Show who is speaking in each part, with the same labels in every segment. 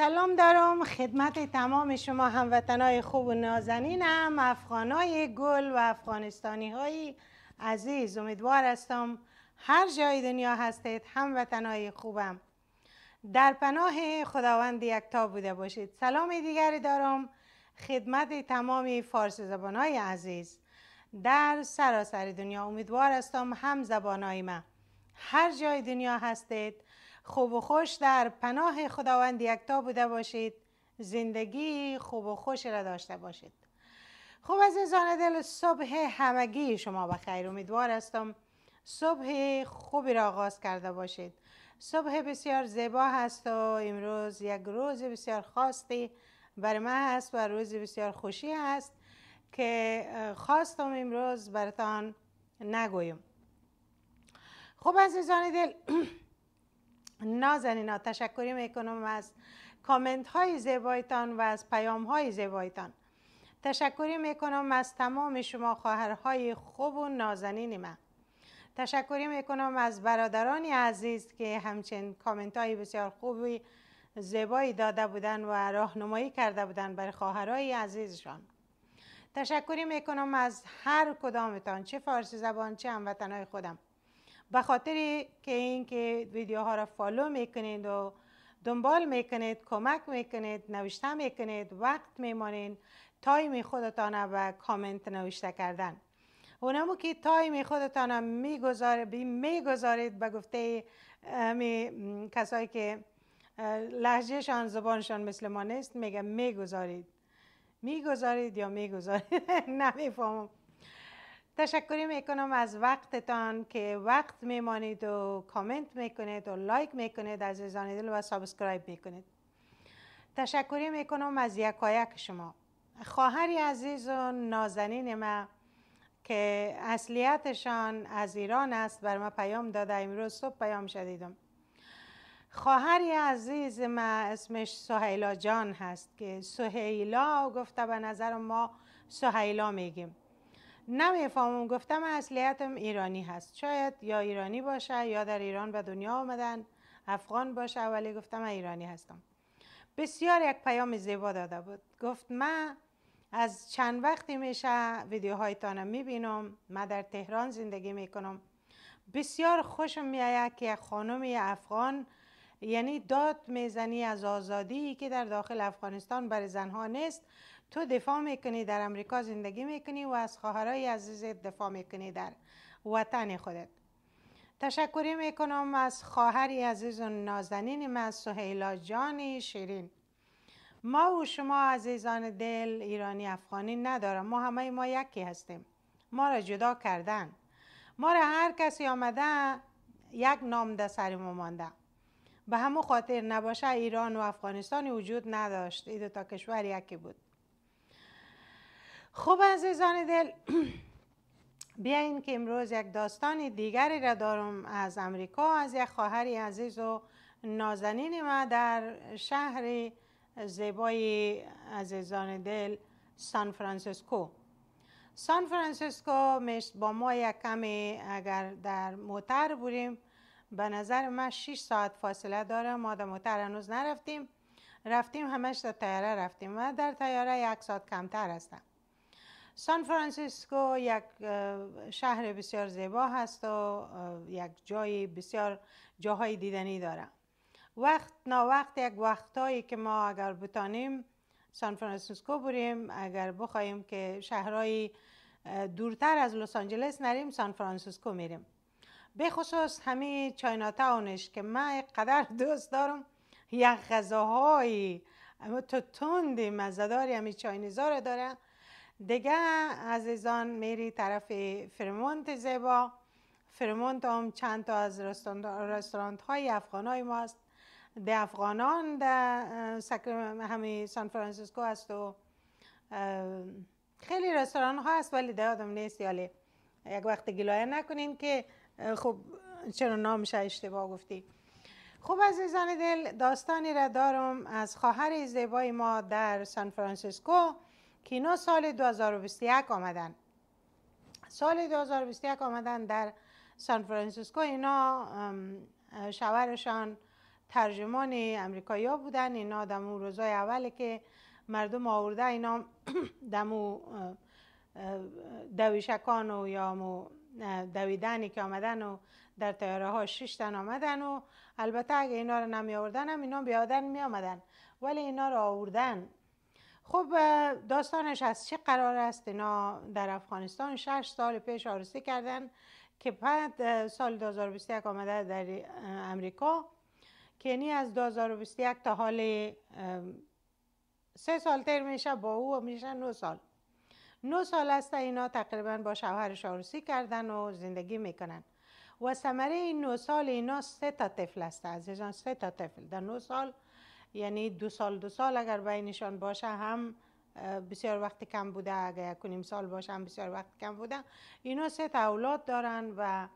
Speaker 1: سلام دارم خدمت تمام شما هموطنای خوب و نازنینم افغانای گل و افغانستانی های عزیز امیدوار هستم هر جای دنیا هستید هموطنهای خوبم در پناه خداوند یکتا بوده باشید سلام دیگری دارم خدمت تمام فارس زبانای عزیز در سراسر دنیا امیدوار هستم هم زبانای من هر جای دنیا هستید خوب و خوش در پناه خداوند یکتا بوده باشید زندگی خوب و خوش را داشته باشید خوب عزیزان دل صبح همگی شما بخیر امیدوار هستم صبح خوبی را آغاز کرده باشید صبح بسیار زیبا هست و امروز یک روز بسیار خاصی بر ما هست و روز بسیار خوشی هست که خواستم امروز برتان نگویم از عزیزان دل ها تشکری میکنم از کامنت های زیبایتان و از پیام های زیبایتان تشکری میکنم از تمام شما خواهرهای خوب و نازنین من تشکری میکنم از برادران عزیز که همچنین کامنت های بسیار خوبی زیبایی داده بودن و راهنمایی کرده بودن برای خواهرای عزیزشان تشکری میکنم از هر کدامتان چه فارسی زبان چه هموطنهای خودم به خاطر که اینکه ویدیوها را فالو میکنید و دنبال میکنید کمک میکنید نوشته میکنید وقت میمانید تایم خودتان و کامنت نوشته کردن اونمو که تایم خودتان میگذارید میگذارید به گفته کسایی که لحجهشان زبانشان مثل ما نیست میگه میگذارید میگذارید یا میگذارید نمیفهمم تشکری میکنم از وقتتان که وقت میمانید و کامنت میکنید و لایک میکنید عزیزان دل و سابسکرایب میکنید تشکری میکنم از یکایک شما خواهری عزیز و نازنین ما که اصلیتشان از ایران است بر ما پیام داده امروز صبح پیام شدیدم خواهری عزیز ما اسمش سهیلا جان هست که سهیلا گفته به نظر ما سهیلا میگیم نمیفهمم گفتم اصلیتم ایرانی هست شاید یا ایرانی باشه یا در ایران به دنیا آمدن افغان باشه ولی گفتم ایرانی هستم بسیار یک پیام زیبا داده بود گفت من از چند وقتی میشه می میبینم من در تهران زندگی میکنم بسیار خوشم میایه که خانم افغان یعنی داد میزنی از آزادی که در داخل افغانستان برای زنها نیست تو دفاع میکنی در امریکا زندگی میکنی و از خواهرای عزیز دفاع میکنی در وطن خودت تشکری میکنم از خواهری عزیز و نازنین من سهیلا جانی شیرین ما و شما عزیزان دل ایرانی افغانی ندارم ما همه ما یکی هستیم ما را جدا کردن ما را هر کسی آمده یک نام در سر ما مانده به همو خاطر نباشه ایران و افغانستان وجود نداشت ای دو تا کشور یکی بود خوب عزیزان دل بیاین که امروز یک داستان دیگری را دارم از امریکا از یک خواهری عزیز و نازنین ما در شهر زیبای عزیزان دل سان فرانسیسکو سان فرانسیسکو با ما یک کمی اگر در موتر بودیم به نظر ما 6 ساعت فاصله داره ما در موتر هنوز نرفتیم رفتیم همش در تیاره رفتیم و در تیاره یک ساعت کمتر هستم سان فرانسیسکو یک شهر بسیار زیبا هست و یک جای بسیار جاهای دیدنی داره وقت نا وقت یک وقتایی که ما اگر بتانیم سان فرانسیسکو بریم اگر بخوایم که شهرهای دورتر از لس آنجلس نریم سان فرانسیسکو میریم به خصوص همه چاینا که من قدر دوست دارم یک غذاهای تو تندی مزداری همه چاینیزا داره دیگه عزیزان میری طرف فرمونت زیبا فرمونت هم چند تا از رستورانت های افغان های ماست ده افغانان در همه سان فرانسیسکو هست و خیلی رستوران ها هست ولی ده آدم نیست یاله یعنی یک وقت گلایه نکنیم که خب چرا نامش اشتباه گفتی خب عزیزان دل داستانی را دارم از خواهر زیبای ما در سان فرانسیسکو که اینا سال 2021 آمدن سال 2021 آمدن در سان فرانسیسکو اینا شوهرشان ترجمان امریکایی ها بودن اینا در اون روزای اول که مردم آورده اینا دمو دویشکان و یا مو دویدنی که آمدن و در تیاره ها ششتن آمدن و البته اگه اینا رو نمی آوردن هم اینا بیادن می آمدن ولی اینا رو آوردن خب داستانش از چه قرار است اینا در افغانستان شش سال پیش آرسی کردن که بعد سال 2021 آمده در امریکا که یعنی از 2021 تا حال سه سال تر میشه با او میشه نو سال نو سال است اینا تقریبا با شوهرش آروسی کردن و زندگی میکنن و ثمره این نو سال اینا سه تا طفل است عزیزان سه تا طفل در نو سال یعنی دو سال دو سال اگر بینشان باشه هم بسیار وقت کم بوده اگر یک نیم سال باشه هم بسیار وقت کم بوده اینا سه تا اولاد دارن و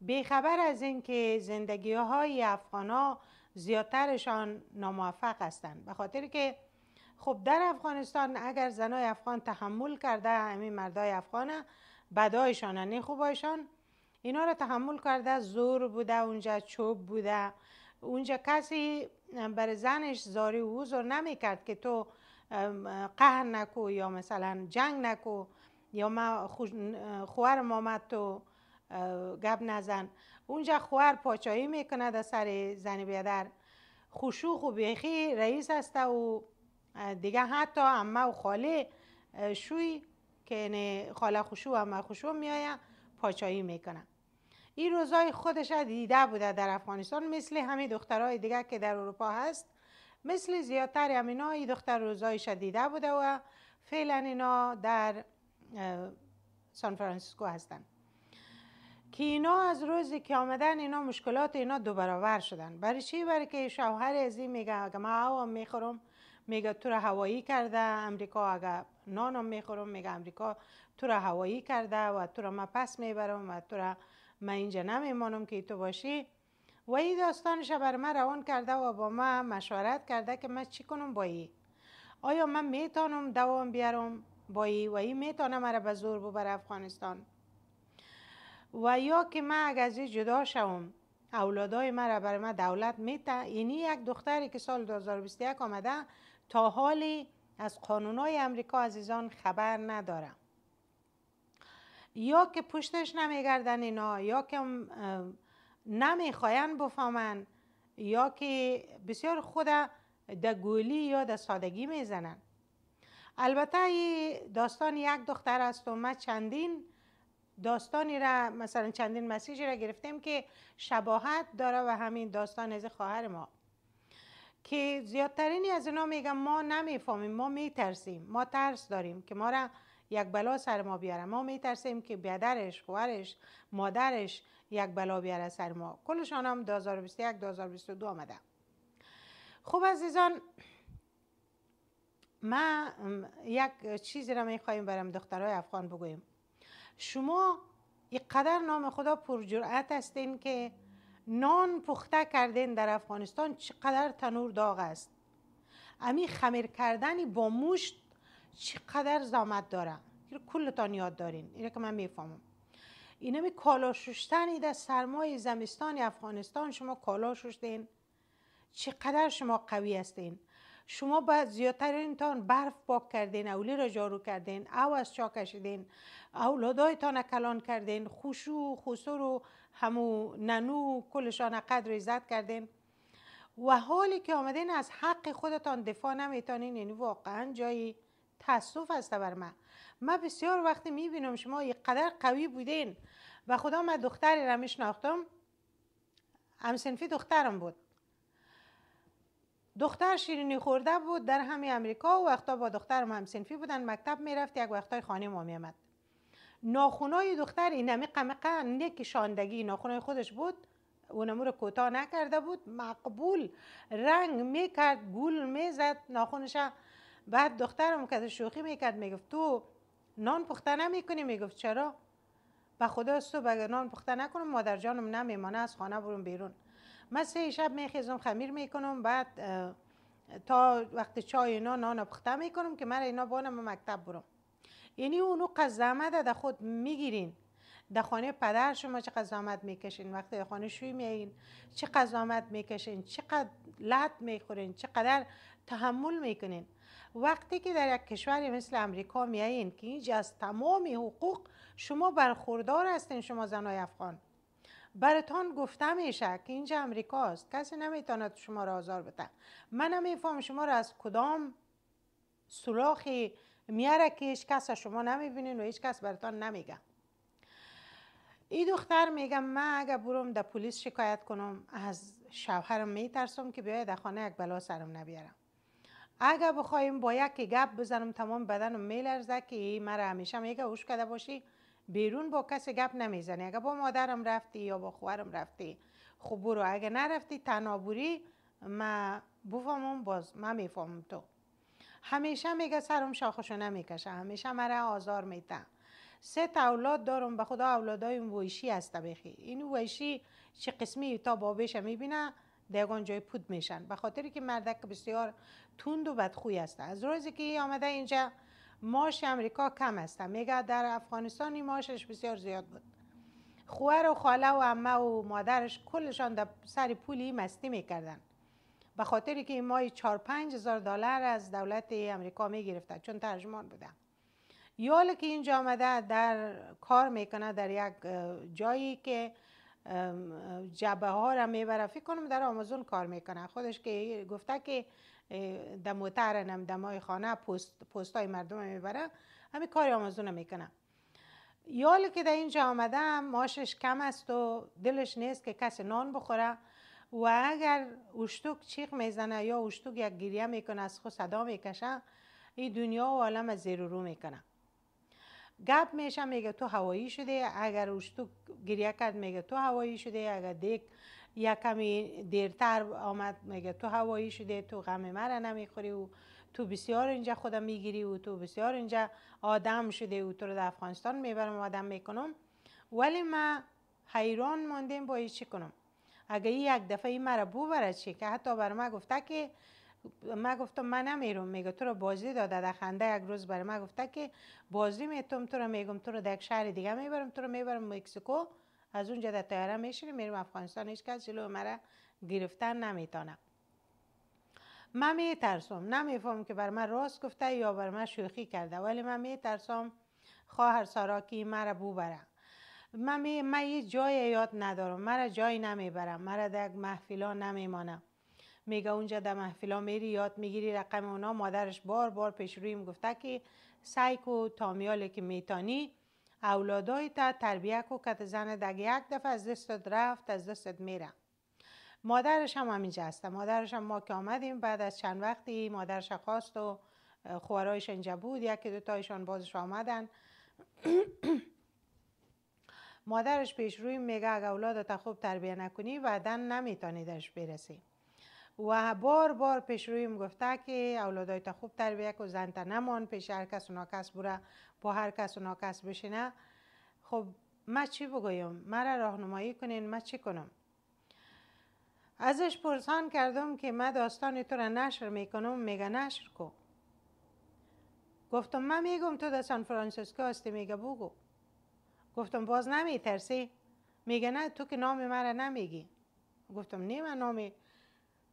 Speaker 1: بیخبر از اینکه زندگی های افغان ها زیادترشان ناموفق هستند به خاطر که خب در افغانستان اگر زنای افغان تحمل کرده همین مردای افغان بدایشان نه خوبایشان اینا را تحمل کرده زور بوده اونجا چوب بوده اونجا کسی بر زنش زاری و نمی نمیکرد که تو قهر نکو یا مثلا جنگ نکو یا ما خوهرم آمد تو گب نزن اونجا خوهر پاچایی میکنه در سر زن بیادر خوشوخ و بیخی رئیس است و دیگه حتی اما و خاله شوی که خاله خوشو و امه خوشو میایه پاچایی میکنه این روزای خودش دیده بوده در افغانستان مثل همه دخترهای دیگه که در اروپا هست مثل زیادتر امینا این دختر روزایش دیده بوده و فعلا اینا در سان فرانسیسکو هستند که اینا از روزی که آمدن اینا مشکلات اینا دو برابر شدن برای چی برای که شوهر از این میگه اگه من هوا میخورم میگه تو رو هوایی کرده امریکا اگه نانم میخورم میگه امریکا تو رو هوایی کرده و تو را من پس میبرم و تو من اینجا نمیمانم که ای تو باشی و ای داستانش بر من روان کرده و با من مشورت کرده که من چی کنم با ای آیا من میتانم دوام بیارم با ای و ای میتانه مرا به زور ببر افغانستان و یا که من اگر از جدا شوم اولادای مرا بر من دولت میته اینی یک دختری که سال 2021 آمده تا حالی از قانونای امریکا عزیزان خبر ندارم یا که پشتش نمیگردن اینا یا که نمیخواین بفهمن یا که بسیار خود در گولی یا در سادگی میزنن البته داستان یک دختر است و ما چندین داستانی را مثلا چندین مسیج را گرفتیم که شباهت داره و همین داستان از خواهر ما که زیادترینی از اینا میگم ما نمیفهمیم ما میترسیم ما ترس داریم که ما را یک بلا سر ما بیاره ما میترسیم که بدرش خواهرش مادرش یک بلا بیاره سر ما کلشان هم 2021 2022 آمده خوب عزیزان ما یک چیزی را میخواهیم برم دخترهای افغان بگویم شما قدر نام خدا پر جرأت هستین که نان پخته کردین در افغانستان چقدر تنور داغ است امی خمیر کردنی با موشت چقدر زامت داره کل کلتان یاد دارین اینه که من میفهمم اینه می کالا ششتنی در سرمای زمستان افغانستان شما کالا ششتین چقدر شما قوی هستین شما باید تان برف پاک کردین اولی را جارو کردین او از چا کشیدین تان کلان کردین خوشو خسرو و همو ننو کلشان قدر عزت کردین و حالی که آمدین از حق خودتان دفاع نمیتانین یعنی واقعا جایی تصف است بر من من بسیار وقتی میبینم شما قدر قوی بودین و خدا من دختری را میشناختم همسنفی دخترم بود دختر شیرینی خورده بود در همه امریکا و وقتا با دخترم همسنفی بودن مکتب میرفت یک وقتای خانه ما میامد ناخونای دختر این همه قمقه نکی شاندگی ناخونای خودش بود اونمو رو کوتاه نکرده بود مقبول رنگ میکرد گل میزد ناخونشا. بعد دخترم که شوخی میکرد میگفت تو نان پخته نمیکنی میگفت چرا به خدا تو بگه نان پخته نکنم مادر جانم نمیمانه از خانه برون بیرون من سه شب میخیزم خمیر میکنم بعد تا وقت چای اینا نان پخته میکنم که من اینا بانم مکتب برم یعنی اونو قزمت در خود میگیرین در خانه پدر شما چه قضامت میکشین وقتی در خانه شوی میین چه قضامت میکشین چقدر لط میخورین چقدر تحمل میکنین وقتی که در یک کشوری مثل امریکا میایین که اینجا از تمام حقوق شما برخوردار هستین شما زنای افغان براتان گفته میشه که اینجا امریکاست کسی نمیتوند شما را آزار بده من نمیفهم شما را از کدام سلاخی میاره که هیچ کس شما نمیبینین و هیچ کس براتان نمیگه این دختر میگم من اگر بروم در پلیس شکایت کنم از شوهرم میترسم که بیاید در خانه یک بلا سرم نبیارم اگر بخوایم با یک گپ بزنم تمام بدنم میلرزه که مرا همیشه میگه اوش کده باشی بیرون با کسی گپ نمیزنی اگر با مادرم رفتی یا با خوارم رفتی خب برو اگه نرفتی تنابوری ما بفهمم باز ما میفهمم تو همیشه میگه سرم شاخشو نمیکشه همیشه مرا آزار میده سه تا اولاد دارم به خدا اولادای ویشی هسته بخی این ویشی چه قسمی تا بابش میبینه دیگان جای پود میشن به خاطری که مردک بسیار تند و بدخوی است از روزی که ای آمده اینجا ماش امریکا کم است میگه در افغانستان ماشش بسیار زیاد بود خوهر و خاله و امه و مادرش کلشان در سر پولی مستی میکردن به خاطری که این مای 4 هزار دلار از دولت امریکا میگرفته چون ترجمان بوده یال که اینجا آمده در کار میکنه در یک جایی که جبه ها را میبره فکر کنم در آمازون کار میکنه خودش که گفته که در دمای خانه پست, پست های مردم میبره همین کار آمازون میکنه یال که در اینجا آمده ماشش کم است و دلش نیست که کسی نان بخوره و اگر اشتوک چیخ میزنه یا اشتوک یک گریه میکنه از خود صدا میکشه این دنیا و عالم زیر رو میکنه گپ میشه میگه تو هوایی شده اگر اوش تو گریه کرد میگه تو هوایی شده اگر دیک یا کمی دیرتر آمد میگه تو هوایی شده تو غم مرا نمیخوری و تو بسیار اینجا خودم میگیری و تو بسیار اینجا آدم شده و تو رو در افغانستان میبرم آدم میکنم ولی ما حیران ماندیم با چی کنم اگه یک دفعه این مرا بو چی که حتی بر ما گفته که ما گفتم من نمیرم میگه تو رو بازی داده در خنده یک روز برای ما گفته که بازی میتوم تو رو میگم تو رو در یک شهر دیگه میبرم تو رو میبرم مکسیکو از اونجا در تیاره میشیم میرم افغانستان هیچ کس جلو مرا گرفتن نمیتونه من میترسم نمیفهم که بر من راست گفته یا بر من شوخی کرده ولی من میترسم خواهر سارا که مرا بو برم من, من یه جای یاد ندارم مرا جای نمیبرم مرا در محفیلا نمیمانم میگه اونجا در محفلا میری یاد میگیری رقم اونا مادرش بار بار پیش رویم گفته که سایکو تامیال که میتانی اولادای تا تربیه کو کت زن دگه یک دفعه از دستت رفت از دستت میره مادرش هم همینجا هست مادرش هم ما که آمدیم بعد از چند وقتی مادرش خواست و خوارایش اینجا بود یکی دو تایشان بازش آمدن مادرش پیش روی میگه اگه اولادت خوب تربیه نکنی بعدا نمیتانی درش برسی و بار بار پیش رویم گفته که تا خوب تربیه کو تا نمان پیش هر کس اونا کس بره با هر کس اونا کس بشینه خب ما چی بگویم مرا راهنمایی کنین ما چی کنم ازش پرسان کردم که من داستان تو را نشر میکنم میگه نشر کو گفتم من میگم تو در سان فرانسیسکو هستی میگه بگو گفتم باز نمیترسی میگه نه تو که نام مرا نمیگی گفتم نه من نامی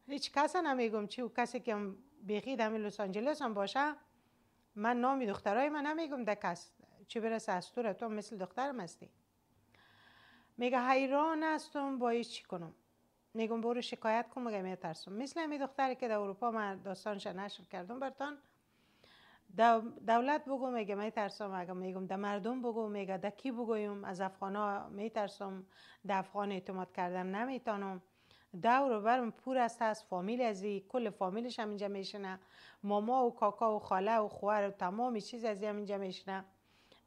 Speaker 1: هیچ کس نمیگم چی او کسی که بیخی در لس آنجلس هم باشه من نام دخترای من نمیگم ده کس چی برسه از تو تو مثل دخترم هستی میگه حیران هستم باید چی کنم میگم برو شکایت کن مگه میترسم مثل می دختری که در اروپا من داستانش نشر کردم برتان دولت بگو میگه می ترسم اگه میگم ده مردم بگو میگه ده کی بگویم از افغان ها میترسم ده افغان اعتماد کردم نمیتانم دور و برم پور است از فامیل ازی کل فامیلش هم اینجا میشنه ماما و کاکا و خاله و خواهر و تمام چیز از اینجا میشنه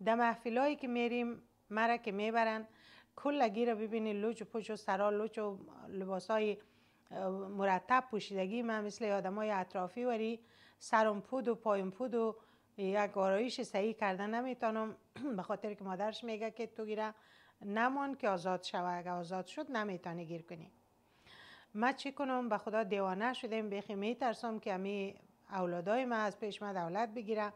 Speaker 1: در محفیلایی که میریم مرا که میبرن کل رو ببینی لوچ و پوچ و سرا لوچ و لباس های مرتب پوشیدگی من مثل های اطرافی وری سرم پود و پایم پود و یک آرایش صحیح کردن نمیتونم به خاطر که مادرش میگه که تو گیره نمان که آزاد شوه اگه آزاد شد نمیتونی گیر کنی ما چی کنم به خدا دیوانه شدیم بخی می ترسم که امی اولادای ما از پیش ما دولت بگیره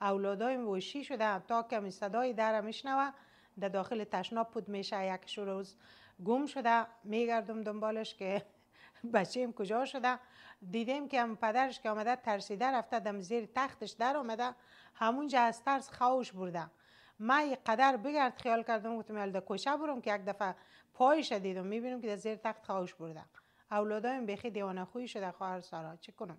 Speaker 1: اولادای وشی شده تا کمی صدای در میشنوه در دا داخل تشناب پود میشه یک روز گم شده میگردم دنبالش که بچیم کجا شده دیدیم که هم پدرش که آمده ترسیده رفته دم زیر تختش در آمده همونجا از ترس خوش برده من قدر بگرد خیال کردم گفتم یال کوچه برم که یک دفعه پایش دیدم میبینم که در زیر تخت خوش برده اولادا بخی دیوانه خویش شده خواهر سارا چه کنم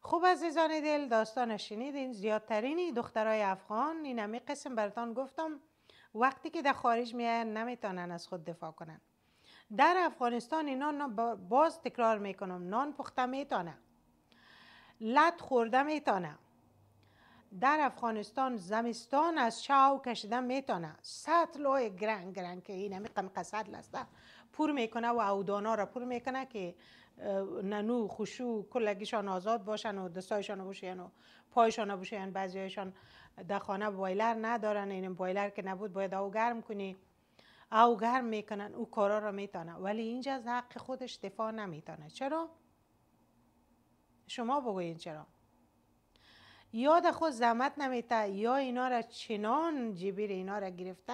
Speaker 1: خوب عزیزان دل داستان شنیدین زیادترین دخترای افغان این همی قسم برتان گفتم وقتی که در خارج میاین نمیتونن از خود دفاع کنن در افغانستان اینا باز تکرار میکنم نان پخته میتونه لط خورده میتونه در افغانستان زمستان از شاو کشیدن میتونه صد لوی گرنگ گرنگ که این همی قمقه لسته پر میکنه و اودانا را پر میکنه که ننو خوشو کلگیشان آزاد باشن و دستایشان بوشین و پایشان بعضی بعضیشان در خانه بایلر ندارن این یعنی بایلر که نبود باید او گرم کنی او گرم میکنن او کارا را میتانه ولی اینجا از حق خودش دفاع نمیتانه چرا؟ شما بگوین چرا؟ یاد خود زحمت نمیته یا اینا را چنان جبیر اینا را گرفته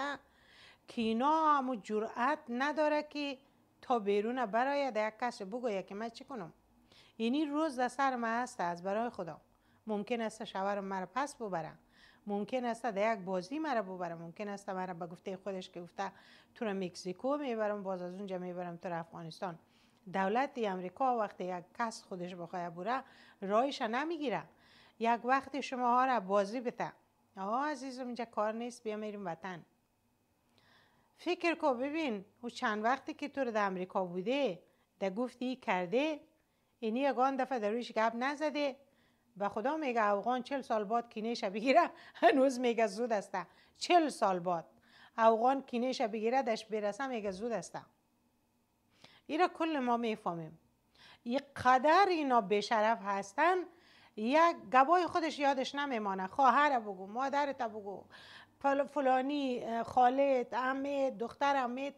Speaker 1: که اینا همو جرعت نداره که تا بیرون براید یک کس بگوید که من چی کنم یعنی روز در سر من هست از برای خدا ممکن است شوهر مرا پس ببرم. ممکن است در یک بازی مرا ببرم. ممکن است مرا به گفته خودش که گفته تو را مکزیکو میبرم باز از اونجا میبرم تو افغانستان دولت امریکا وقتی یک کس خودش بخواه بره رایش نمیگیره یک وقت شما ها را بازی بته آه عزیزم اینجا کار نیست بیا میریم وطن فکر کو ببین او چند وقتی که تو رو در امریکا بوده ده گفتی کرده اینی یکان دفعه در رویش گپ نزده و خدا میگه افغان چل سال بعد کینش بگیره هنوز میگه زود است چل سال بعد افغان کینش بگیره دش برسه میگه زود است را کل ما میفهمیم یه قدر اینا بشرف هستن یک گبای خودش یادش نمیمانه خواهر بگو مادرت بگو فلانی خالد عمه دختر عمه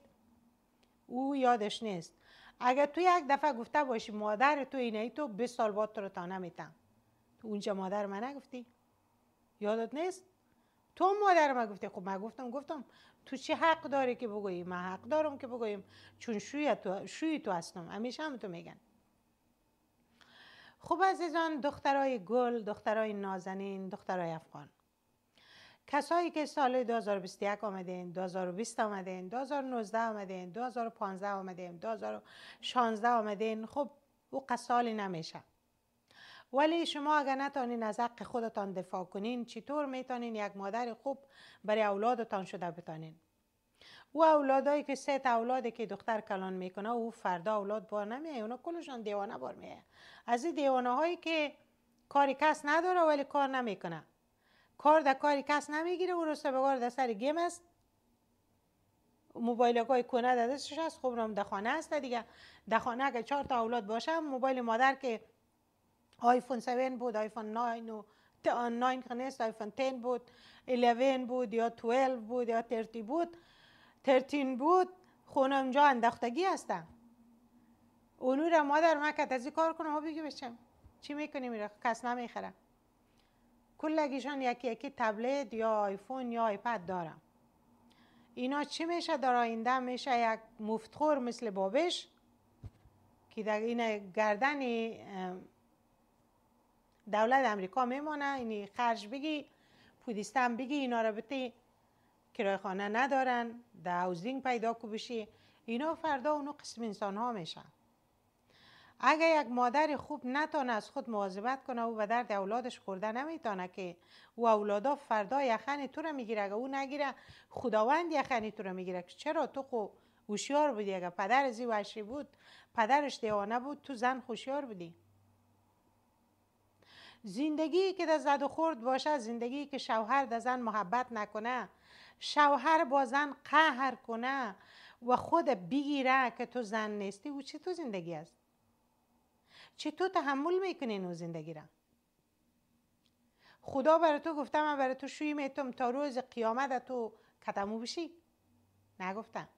Speaker 1: او یادش نیست اگر تو یک دفعه گفته باشی مادر تو اینه ای تو به سال بعد تو رو تا نمیتم تو اونجا مادر من نگفتی یادت نیست تو مادر من گفتی خب من گفتم گفتم تو چه حق داری که بگویی من حق دارم که بگوییم چون شوی تو شوی تو هستم همیشه هم تو میگن خب عزیزان دخترای گل دخترای نازنین دخترای افغان کسایی که سال 2021 آمده این 2020 آمده این 2019 آمده این 2015 آمده این 2016 آمده این خب او قصالی نمیشه ولی شما اگر نتانین از حق خودتان دفاع کنین چطور میتونین یک مادر خوب برای اولادتان شده بتانین او اولادایی که سه اولاده که دختر کلان میکنه او فردا اولاد بار نمیه اونا کلشان دیوانه بار میه از این دیوانه هایی که کاری کس نداره ولی کار نمیکنه کار در کاری کس نمیگیره او رسته بگار در سر گیم است موبایل های کنه در دستش هست خب رام در خانه است دیگه در خانه اگه چهار تا اولاد باشم موبایل مادر که آیفون 7 بود آیفون 9 و 9 که نیست آیفون 10 بود 11 بود یا 12 بود یا 30 بود 13 بود خونه اونجا اندختگی هستن اونو را مادر مکت از این کار کنم ها بگی بشم چی میکنی میره کس نمیخره کلگیشان یکی یکی تبلت یا آیفون یا آیپد دارم اینا چی میشه در آینده میشه یک مفتخور مثل بابش که در این گردن دولت امریکا میمانه اینی خرج بگی پودیستم بگی اینا را بتی کرای خانه ندارن در پیدا کو بشی اینا فردا اونو قسم انسان ها میشن اگر یک مادر خوب نتانه از خود مواظبت کنه او به درد اولادش خورده نمیتانه که او اولادا فردا یخنی تو رو میگیره اگر او نگیره خداوند یخنی تو رو میگیره چرا تو خو هوشیار بودی اگه پدر زی وحشی بود پدرش دیوانه بود تو زن خوشیار بودی زندگی که در زد و خورد باشه زندگی که شوهر در زن محبت نکنه شوهر با زن قهر کنه و خود بگیره که تو زن نیستی او چی تو زندگی است تو تحمل میکنی اینو زندگی را خدا برای تو گفتم من برای تو شوی میتم تا روز قیامت تو کتمو بشی نگفتم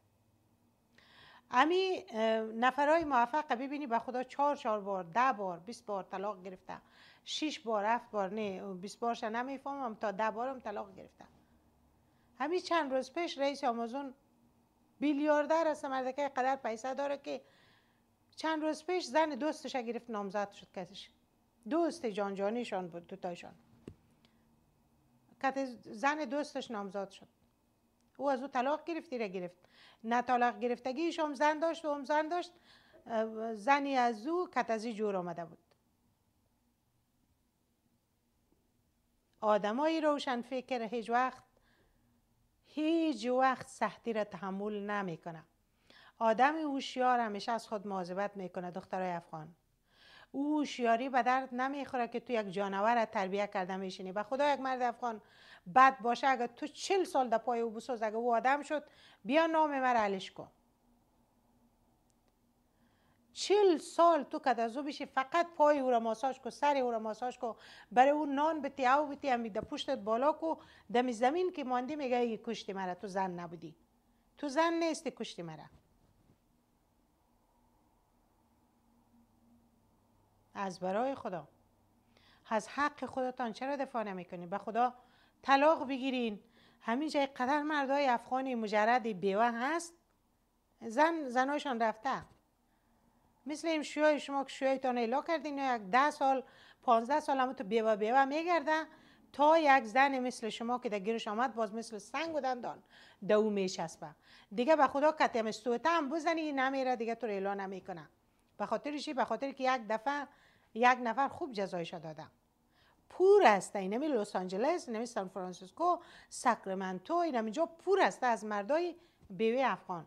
Speaker 1: امی نفرای موفق ببینی به خدا چهار چهار بار ده بار بیست بار طلاق گرفته شش بار هفت بار نه بیست بارش نمیفهمم تا ده بارم طلاق گرفتم همین چند روز پیش رئیس آمازون بیلیاردر است مردکه قدر پیسه داره که چند روز پیش زن دوستش گرفت نامزد شد کسیش. دوست جانجانیشان بود دوتایشان زن دوستش نامزاد شد او از او طلاق گرفتی را گرفت نه طلاق گرفتگیش هم زن داشت و هم زن داشت زنی از او کتزی جور آمده بود آدمای روشن فکر هیچ وقت هیچ وقت سختی را تحمل نمیکنه آدم هوشیار همیشه از خود مواظبت میکنه دخترای افغان او هوشیاری به درد نمیخوره که تو یک جانور تربیت کرده میشینی و خدا یک مرد افغان بد باشه اگه تو چل سال در پای او بسوز اگه او آدم شد بیا نام مرا علش کن چل سال تو از او بشی فقط پای او را ماساش کو سر او را ماساش کن. برای او نان بتی او بتی هم ده پشتت بالا کو دم زمین که ماندی میگه کشتی مرا تو زن نبودی تو زن نیستی کشتی مرا از برای خدا از حق خودتان چرا دفاع نمیکنین به خدا طلاق بگیرین همین جای قدر مردای افغانی مجرد بیوه هست زن زنایشان رفته مثل این شوی شما که شویتان ایلا کردین یک ده سال پانزده سال همه تو بیوه بیوه میگرده تا یک زن مثل شما که در گیرش آمد باز مثل سنگ و دندان دو است دیگه به خدا کتیم سوته هم بزنی نمیره دیگه تو ایلا نمیکنه به خاطر چی به خاطر که یک دفعه یک نفر خوب جزایش دادم پور است این نمی لس آنجلس نمی سان فرانسیسکو ساکرامنتو این اینجا پور است از مردای بیوی افغان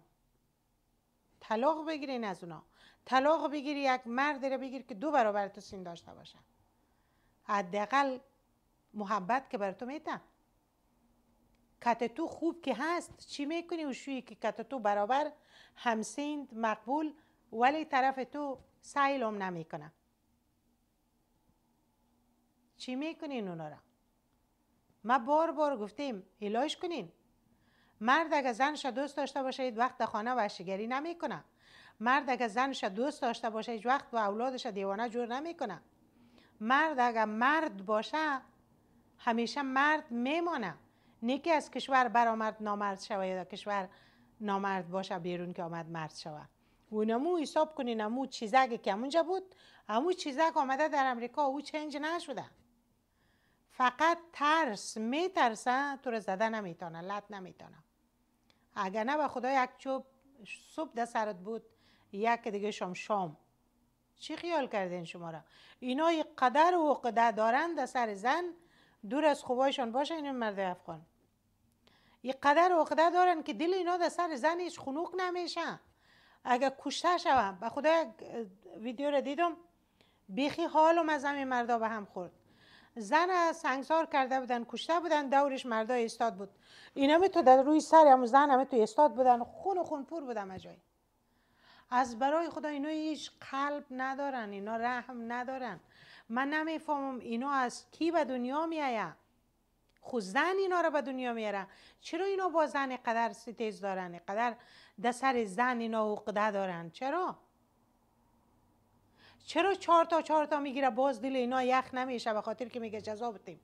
Speaker 1: طلاق بگیرین از اونا طلاق بگیری یک مرد رو بگیر که دو برابر تو سین داشته باشه حداقل محبت که بر تو میتن کت تو خوب که هست چی میکنی و شویی که کت تو برابر همسین مقبول ولی طرف تو نمی نمیکنه چی میکنین اونا را ما بار بار گفتیم ایلاش کنین مرد اگه زنش دوست داشته باشه هیچ وقت در خانه وحشیگری نمیکنه مرد اگه زنش دوست داشته باشه هیچ وقت و اولادش دیوانه جور نمیکنه مرد اگه مرد باشه همیشه مرد میمانه نیکی از کشور برآمد نامرد شوه یا کشور نامرد باشه بیرون که آمد مرد شود اونمو حساب کنین امو چیزک که همونجا بود امو چیزک آمده در امریکا او چنج نشده فقط ترس می میترسه تو رو زده نمیتونه لط نمیتونه اگر نه به خدا یک چوب صبح در سرت بود یک دیگه شام شام چی خیال کردین شما را اینا قدر و قده دارن در سر زن دور از خوبایشان باشه این مرد افغان یه قدر و قدر دارن که دل اینا در سر زن هیچ خنوق نمیشه اگر کشته شوم به خدا ویدیو رو دیدم بیخی حال و مزمی مردا به هم خورد زن سنگسار کرده بودن کشته بودن دورش مردا استاد بود اینا تو در روی سر هم زن همه تو استاد بودن خون و خون پور بودم اجای از برای خدا اینا هیچ قلب ندارن اینا رحم ندارن من نمیفهمم اینا از کی به دنیا میایه خود زن اینا رو به دنیا میاره چرا اینا با زن قدر ستیز دارن قدر در سر زن اینا عقده دارن چرا؟ چرا چهار تا چهار تا میگیره باز دل اینا یخ نمیشه به خاطر که میگه جزا بتیم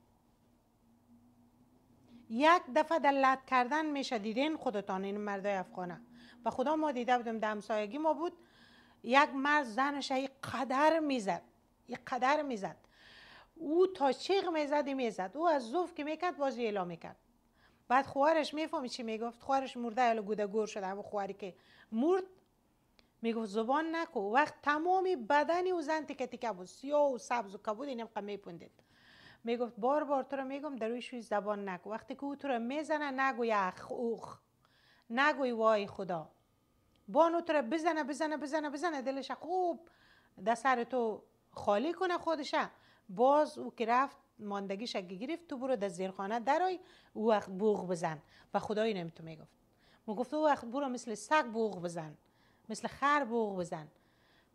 Speaker 1: یک دفعه دلت کردن میشه دیدین خودتان این مردای افغانه و خدا ما دیده بودم در امسایگی ما بود یک مرد زنش یک قدر میزد یک قدر میزد او تا چیغ میزد میزد او از زوف که میکرد بازی اعلام میکرد بعد خوارش میفهمی چی میگفت خوارش مرده یا گوده گور شده اما خواری که مرد میگفت زبان نکو وقت تمامی بدنی او زن تکه تکه بود سیاه و سبز و کبود اینم قمه میپوندید میگفت بار بار تو رو میگم در روی زبان نکو وقتی که او تو رو میزنه نگوی اخ اوخ نگوی وای خدا بانو تو رو بزنه بزنه بزنه بزنه دلش خوب در سر تو خالی کنه خودشه باز او که رفت ماندگی شکل گرفت تو برو در زیرخانه درای او وقت بوغ بزن و خدایی نمیتو میگفت ما گفت او وقت برو مثل سگ بوغ بزن مثل خر بوغ بزن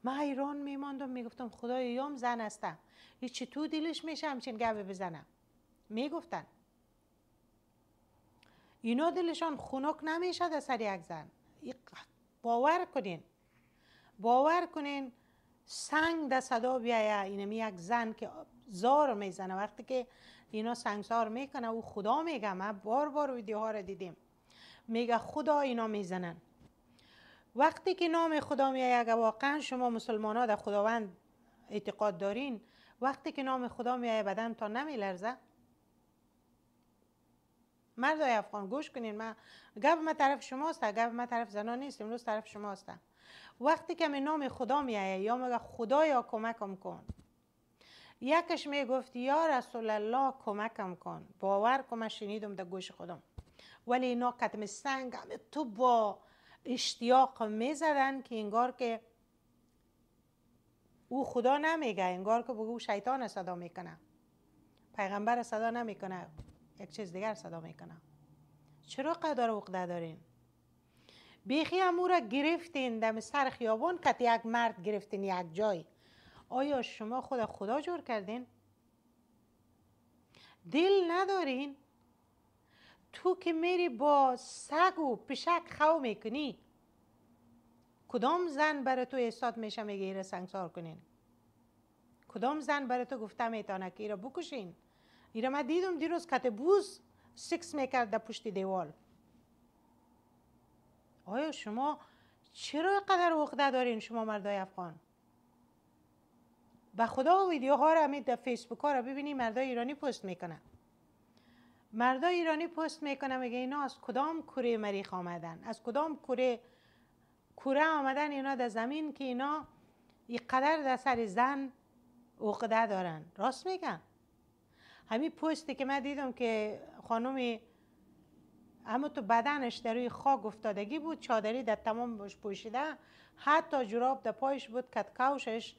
Speaker 1: من ایران میماندم میگفتم خدای یام زن هستم چی تو دلش میشه همچین گوه بزنم میگفتن اینا دلشان خونک نمیشه در سر یک زن باور کنین باور کنین سنگ در صدا بیایه اینمی یک زن که زار میزنه وقتی که اینا سنگسار میکنه او خدا میگه ما بار بار ویدیوها رو دیدیم میگه خدا اینا میزنن وقتی که نام خدا میای اگر واقعا شما مسلمان ها در خداوند اعتقاد دارین وقتی که نام خدا میایه بدن تا نمی لرزه مردای افغان گوش کنین من گب ما طرف شماست گب ما طرف زنا نیست امروز طرف شماست وقتی که می نام خدا میایه یا مگه خدایا کمکم کن یکش میگفت یا رسول الله کمکم کن باور کن من شنیدم در گوش خودم ولی اینا قدم سنگ تو با اشتیاق میزدن که انگار که او خدا نمیگه انگار که بگو شیطان صدا میکنه پیغمبر صدا نمیکنه یک چیز دیگر صدا میکنه چرا قدر عقده دارین بیخی هم را گرفتین دم سر خیابان کت یک مرد گرفتین یک جای آیا شما خود خدا جور کردین؟ دل ندارین؟ تو که میری با سگ و پشک خو میکنی کدام زن برای تو احساد میشه میگه ایره سنگسار کنین کدام زن برای تو گفته میتانه که ایره بکشین ایره من دیدم دیروز کت بوز سکس میکرد در پشت دیوال آیا شما چرا قدر وقت دارین شما مردای افغان و خدا و ویدیوها رو همین در فیسبوک ها رو ببینی مردای ایرانی پست میکنن مردای ایرانی پست میکنن میگه اینا از کدام کره مریخ آمدن از کدام کره کوره آمدن اینا در زمین که اینا قدر در سر زن عقده دارن راست میگم همین پستی که من دیدم که خانمی اما تو بدنش در روی خاک افتادگی بود چادری در تمام پوشیده حتی جراب در پایش بود کتکاوشش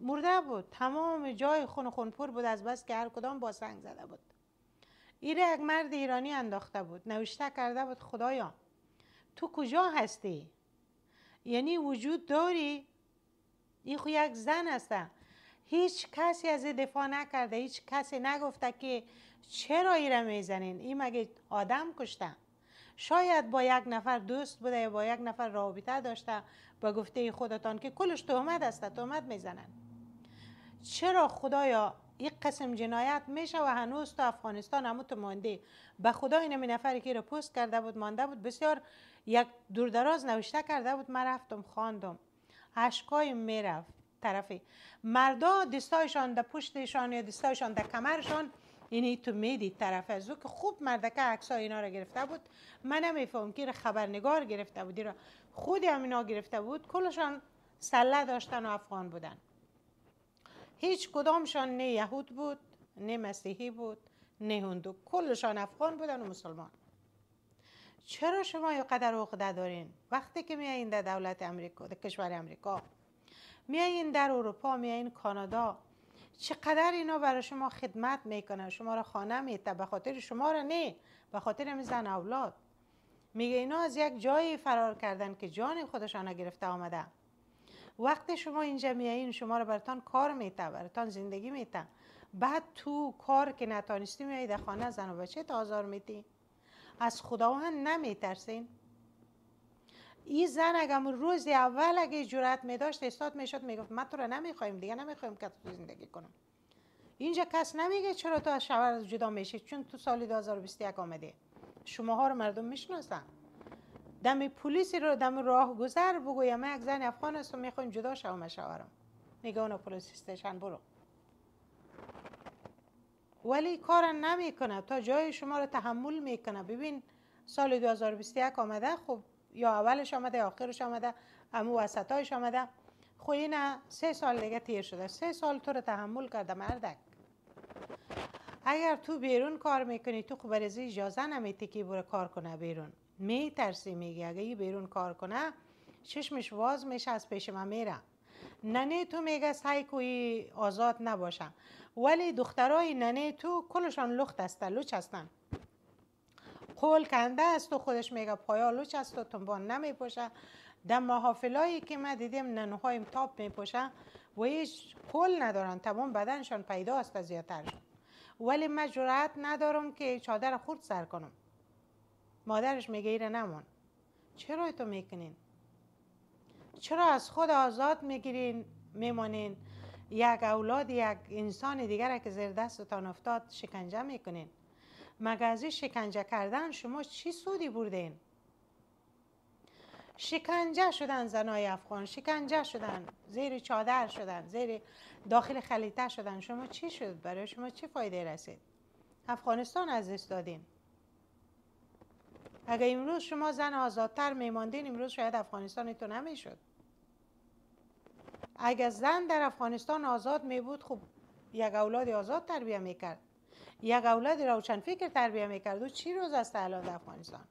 Speaker 1: مرده بود تمام جای خون خون پر بود از بس که هر کدام با سنگ زده بود ایره یک مرد ایرانی انداخته بود نوشته کرده بود خدایا تو کجا هستی یعنی وجود داری این خو یک زن هسته هیچ کسی از دفاع نکرده هیچ کسی نگفته که چرا ایره میزنین این مگه آدم کشته شاید با یک نفر دوست بوده یا با یک نفر رابطه داشته با گفته خودتان که کلش تهمت است تهمت میزنن چرا خدایا یک قسم جنایت میشه و هنوز تو افغانستان همو تو مانده به خدا این می نفری که رو پست کرده بود مانده بود بسیار یک دور نوشته کرده بود من رفتم خواندم اشکای میرفت طرفی مردا دستایشان در پشتشان یا دستایشان در کمرشان اینی تو میدید طرف از که خوب مردکه عکس اینا رو گرفته بود من فهم که خبرنگار گرفته بودی را خودی هم اینا گرفته بود کلشان سله داشتن و افغان بودن هیچ کدامشان نه یهود بود نه مسیحی بود نه هندو کلشان افغان بودن و مسلمان چرا شما یه قدر عقده دارین وقتی که میایین در دولت امریکا در کشور امریکا میایین در اروپا میایین کانادا چقدر اینا برای شما خدمت میکنن شما را خانه میته به خاطر شما را نه به خاطر میزن زن اولاد میگه اینا از یک جایی فرار کردن که جان خودشان را گرفته آمدن وقتی شما اینجا میایین شما رو برتان کار میتن، برتان زندگی میتن. بعد تو کار که نتانستی میای در خانه زن و بچه تا آزار میتی از خداوند نمیترسین این زن اگه روز اول اگه جرات میداشت استاد میشد میگفت ما تو رو نمیخوایم دیگه نمیخوایم که تو زندگی کنم اینجا کس نمیگه چرا تو از شوهر جدا میشی چون تو سال 2021 آمده شماها رو مردم میشناسن دم پلیسی رو دم راه گذر بگویم. یا یک زن افغان است و میخوایم جدا شوم مشاورم. میگه اونو پلیس استیشن برو ولی کار نمیکنه تا جای شما رو تحمل میکنه ببین سال 2021 آمده خب یا اولش آمده یا آخرش آمده امو وسطایش آمده خب اینه سه سال دیگه تیر شده سه سال تو رو تحمل کرده مردک اگر تو بیرون کار میکنی تو خب برزی اجازه نمیتی که برو کار کنه بیرون میترسی میگی اگه ای بیرون کار کنه چشمش واز میشه از پیش من میره ننه تو میگه سعی کوی آزاد نباشم ولی دخترای ننه تو کلشان لخت است لوچ هستن قول کنده است و خودش میگه پایا لوچ است و تنبان نمیپوشه در محافلایی که ما دیدیم ننه هایم تاپ میپوشه و هیچ قول ندارن تمام بدنشان پیدا از زیادتر ولی من ندارم که چادر خورد سر کنم مادرش میگه ایره نمون چرا تو میکنین چرا از خود آزاد میگیرین میمانین یک اولاد یک انسان دیگر که زیر دستتان افتاد شکنجه میکنین مگه از شکنجه کردن شما چی سودی بردین شکنجه شدن زنای افغان شکنجه شدن زیر چادر شدن زیر داخل خلیته شدن شما چی شد برای شما چی فایده رسید افغانستان از دست دادین اگر امروز شما زن آزادتر میماندین امروز شاید افغانستان تو نمیشد اگر زن در افغانستان آزاد می بود خب یک اولاد آزاد تربیه میکرد یک اولاد روشن فکر تربیه میکرد و چی روز است الان افغانستان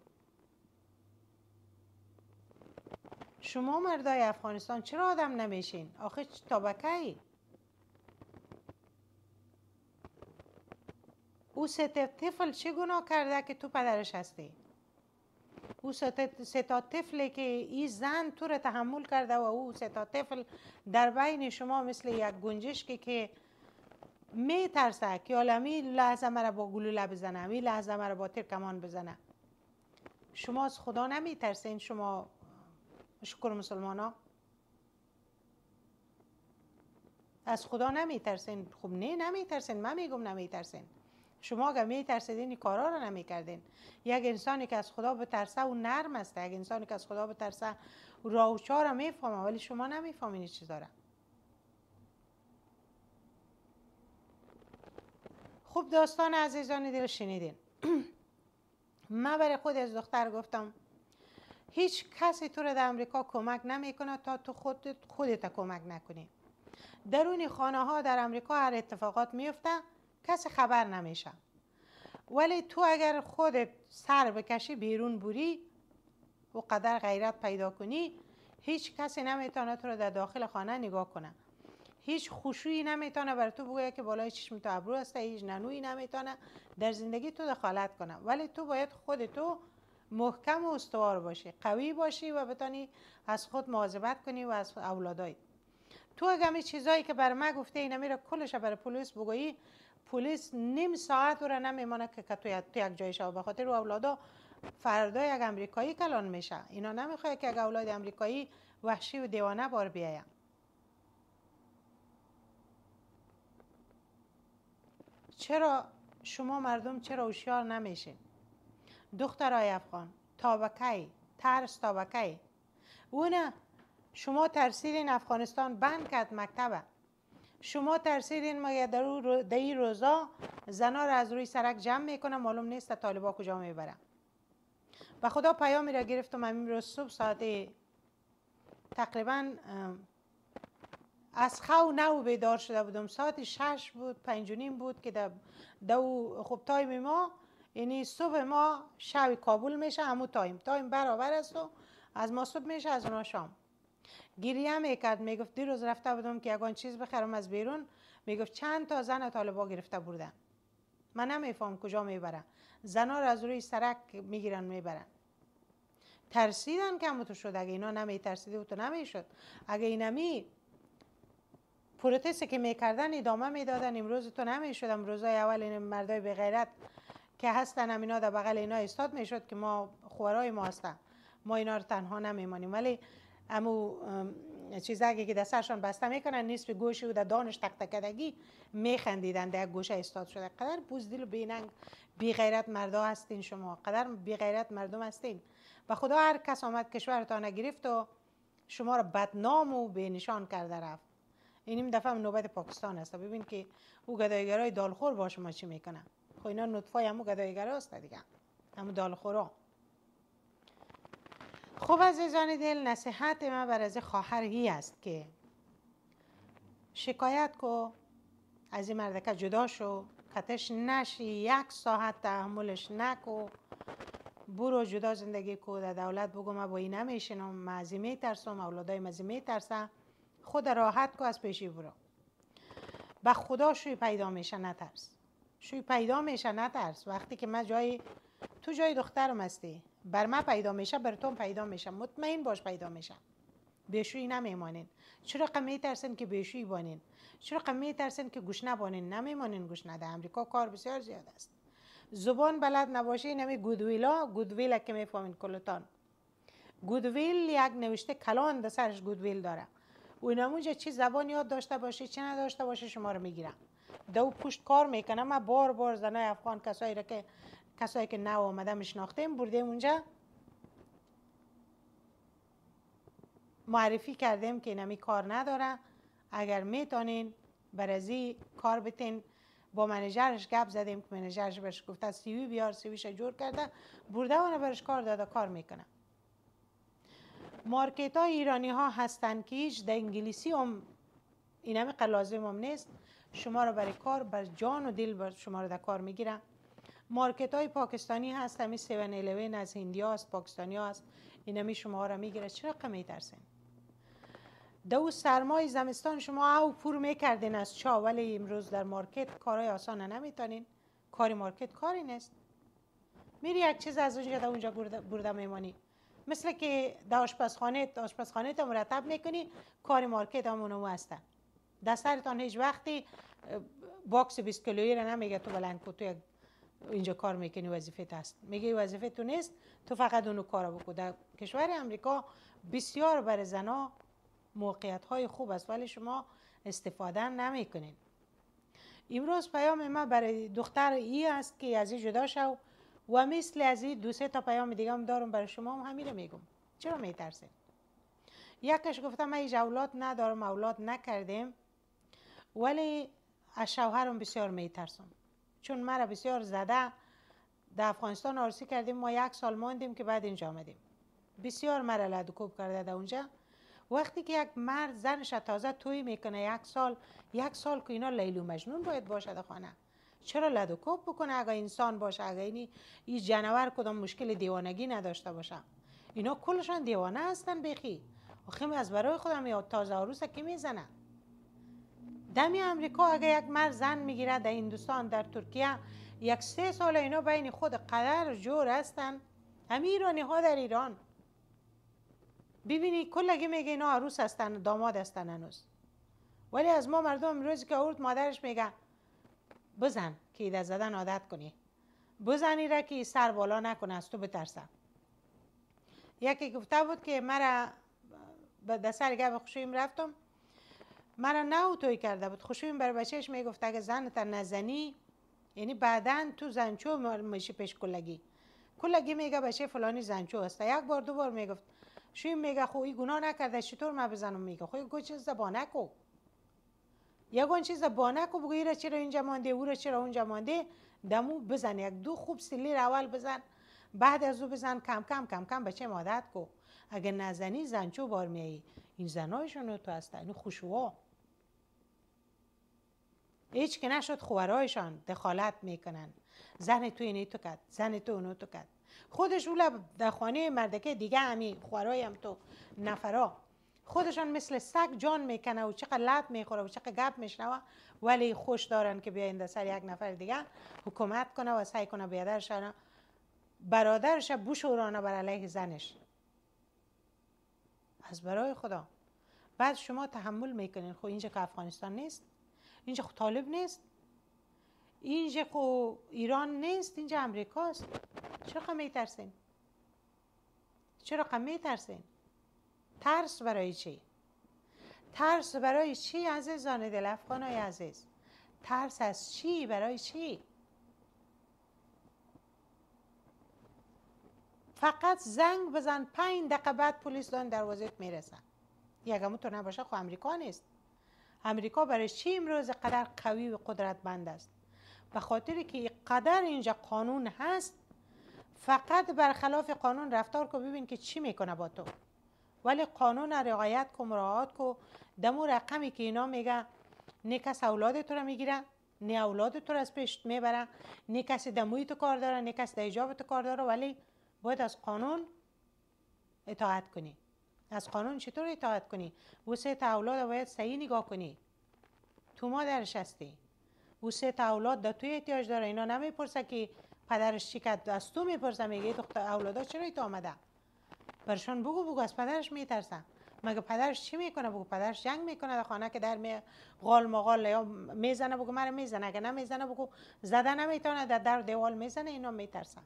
Speaker 1: شما مردای افغانستان چرا آدم نمیشین آخه تابکه او سه طفل چه گناه کرده که تو پدرش هستی او سه تا طفل که این زن تو رو تحمل کرده و او سه تا طفل در بین شما مثل یک گنجشکی که می ترسه که عالمی لحظه مرا با گلوله بزنه می لحظه مرا با ترکمان بزنه شما از خدا نمی شما شکر مسلمان ها از خدا نمی ترسین خب نه نمی ترسین من میگم نمی ترسین شما که میترسیدین این کارا رو نمیکردین یک انسانی که از خدا بترسه او نرم است یک انسانی که از خدا بترسه او راوچا می میفهمه ولی شما نمیفهمین چی داره خوب داستان عزیزان دل شنیدین من برای خود از دختر گفتم هیچ کسی تو رو در امریکا کمک نمیکنه تا تو خودت خودت کمک نکنی درون خانه ها در امریکا هر اتفاقات میفته کسی خبر نمیشم ولی تو اگر خودت سر بکشی بیرون بوری و قدر غیرت پیدا کنی هیچ کسی نمیتونه تو رو در داخل خانه نگاه کنه هیچ خوشویی نمیتونه بر تو بگوید که بالای چشم تو ابرو هسته هیچ ننویی نمیتونه در زندگی تو دخالت کنه ولی تو باید خود تو محکم و استوار باشی قوی باشی و بتانی از خود مواظبت کنی و از اولادای تو اگه چیزایی که بر من گفته اینا میره کلش بر پلیس بگویی پلیس نیم ساعت او را نمیمانه که تو یک جای شو بخاطر خاطر اولادا فردا یک امریکایی کلان میشه اینا نمیخواد که یک اولاد امریکایی وحشی و دیوانه بار بیاین چرا شما مردم چرا هوشیار نمیشین دخترای افغان تابکی ترس تابکی اونه شما ترسیدین افغانستان بند کرد مکتبه شما ترسیدین ما در این روزا زنا رو از روی سرک جمع میکنم معلوم نیست طالبا کجا میبرم و خدا پیامی را گرفتم روز صبح ساعت تقریبا از خو نو بیدار شده بودم ساعت شش بود پنج نیم بود که در خوب تایم ما یعنی صبح ما شب کابل میشه همون تایم تایم برابر است و از ما صبح میشه از اونا شام گریه هم میکرد میگفت دیروز رفته بودم که یگان چیز بخرم از بیرون میگفت چند تا زن طالبا گرفته بردن من نمیفهم کجا میبرن زنا رو از روی سرک میگیرن میبرن ترسیدن که تو شد اگه اینا نمیترسیده بود تو نمیشد اگه اینمی پروتست که میکردن ادامه میدادن امروز تو نمیشد امروزای اول این مردای به غیرت که هستن هم اینا در بغل اینا استاد میشد که ما خورای ما هستن ما اینا رو تنها نمیمانیم ولی امو چیزایی که دستشان بسته میکنن به گوش و در دانش تک میخندیدن در گوشه استاد شده قدر بزدیل و بیننگ بی غیرت مردا هستین شما قدر بی غیرت مردم هستین و خدا هر کس آمد کشورتان گرفت و شما را بدنام و بینشان کرده رفت این این دفعه نوبت پاکستان است ببین که او گدایگرای دالخور با شما چی میکنن خب اینا نطفای همو گدایگرها است دیگه همو ها، خب عزیزان دل نصیحت من بر از خواهر هی است که شکایت کو از این مردکه جدا شو کتش نشی یک ساعت تحملش نکو برو جدا زندگی کو در دولت بگو ما با این نمیشنم از میترسم اولادای مازی میترسم خود راحت کو از پیشی برو و خدا شوی پیدا میشه نترس شوی پیدا میشه نترس وقتی که من جای تو جای دخترم هستی بر من پیدا میشه بر تو پیدا میشه مطمئن باش پیدا میشه بیشوی نمیمانین چرا قمی ترسن که بیشوی بانین چرا قمی ترسن که گوش نبانین نمیمانین گوش نده امریکا کار بسیار زیاد است زبان بلد نباشی نمی گودویلا گودویلا که میفهمین کلتان گودویل یک نوشته کلان در سرش گودویل داره و نمونجا چی زبان یاد داشته باشه، چی نداشته باشه شما رو میگیرم دو پشت کار میکنه من بار بار زنای افغان کسایی را که کسایی که نو آمده مشناختیم بردیم اونجا معرفی کردیم که نمی کار نداره اگر میتونین برازی کار بتین با منجرش گپ زدیم که منجرش برش گفته سیوی بیار سیویش جور کرده برده اون برش کار داده کار میکنه مارکت های ایرانی ها هستن که هیچ در انگلیسی هم این همه لازم هم نیست شما رو برای کار بر جان و دل بر شما رو در کار میگیرن مارکت های پاکستانی هست همین ایلوین از هندیا است پاکستانی هست این همی شما را میگیره چه رقم میترسین دو سرمای زمستان شما او پور میکردین از چا ولی امروز در مارکت کارای آسان نمیتانین کار مارکت کاری نیست میری یک چیز از اونجا در اونجا برده میمانی مثل که در آشپزخانه آشپزخانه تا مرتب میکنی کار مارکت همونو در دسترتان هیچ وقتی باکس 20 کیلویی را نمیگه تو بلند اینجا کار میکنی وظیفه است میگه وظیفه تو نیست تو فقط اونو کار بکو در کشور امریکا بسیار برای زنا موقعیت های خوب است ولی شما استفاده نمیکنین امروز پیام ما برای دختر ای است که از این جدا شو و مثل از این دو سه تا پیام دیگه هم دارم برای شما هم همین میگم چرا میترسین یکش گفتم ما اولاد ندارم اولاد نکردیم ولی از شوهرم بسیار میترسم چون مرا بسیار زده در افغانستان آرسی کردیم ما یک سال ماندیم که بعد اینجا آمدیم بسیار مرا لدکوب کرده در اونجا وقتی که یک مرد زنش تازه توی میکنه یک سال یک سال که اینا لیلو مجنون باید باشه در خانه چرا لدکوب بکنه اگه انسان باشه اگه اینی این جنور کدام مشکل دیوانگی نداشته باشه اینا کلشان دیوانه هستن بخی آخه از برای خودم یا تازه عروسه که میزنن دمی امریکا اگه یک مرد زن میگیره در هندوستان در ترکیه یک سه سال اینا بین خود قدر جور هستن همی ایرانی ها در ایران ببینی کل اگه میگه اینا عروس هستن داماد هستن هنوز ولی از ما مردم روزی که اورد مادرش میگه بزن که ایده زدن عادت کنی بزنی را که سر بالا نکنه از تو بترسم یکی گفته بود که مرا به دسر گپ خوشیم رفتم مرا نه توی کرده بود خوشبین بر بچهش میگفت اگه تا نزنی یعنی بعدا تو زنچو میشی پیش کلگی کلگی میگه بچه فلانی زنچو هست یک بار دو بار میگفت شوی میگه خو خب این گناه نکرده چطور ما بزنم میگه خو خب گوش زبانه کو یکان چیز زبانه کو بگو را چرا اینجا مانده او را چرا اونجا مانده دمو بزن یک دو خوب سلیر اول بزن بعد از او بزن کم کم کم کم بچه مادت کو اگه نزنی زنچو بار میایی این زنایشون تو هستن این خوشوا هیچ که نشد خوارایشان دخالت میکنن زن تو اینی تو کرد. زن تو اونو تو کرد. خودش اولا در خانه مردکه دیگه همی خوارای تو نفرا خودشان مثل سگ جان میکنه و چقدر لط میخوره و چقدر گپ میشنوه ولی خوش دارن که بیاین در سر یک نفر دیگه حکومت کنه و سعی کنه بیادرش برادرش بوش بر علیه زنش از برای خدا بعد شما تحمل میکنین خب اینجا که افغانستان نیست اینجا خو خب طالب نیست اینجا خو خب ایران نیست اینجا امریکاست چرا خب میترسین چرا میترسین ترس برای چی ترس برای چی عزیزان دل افغانای عزیز ترس از چی برای چی فقط زنگ بزن پنج دقیقه بعد پلیس دان دروازت میرسن یگمون تو نباشه خو امریکا نیست امریکا برای چی امروز قدر قوی و قدرتمند است به خاطر که قدر اینجا قانون هست فقط برخلاف قانون رفتار کو ببین که چی میکنه با تو ولی قانون رعایت کو مراعات کو دمو رقمی که اینا میگه نه کس اولاد تو را میگیره نه اولاد تو را از پیش میبره نه کس دموی تو کار داره نه کس در تو کار داره ولی باید از قانون اطاعت کنی از قانون چطور اطاعت کنی بوسه اولاد رو باید صحیح نگاه کنی تو مادرش هستی بوسه اولاد دا توی احتیاج داره اینا نمیپرسه که پدرش چی کرد از تو میپرسه میگه دختر اولادا چرا تو آمده برشان بگو بگو از پدرش میترسه. مگه پدرش چی میکنه بگو پدرش جنگ میکنه در خانه که در می غال مغال یا میزنه بگو مرا میزنه اگه نمیزنه بگو زده نمیتونه در در دیوال میزنه اینا میترسن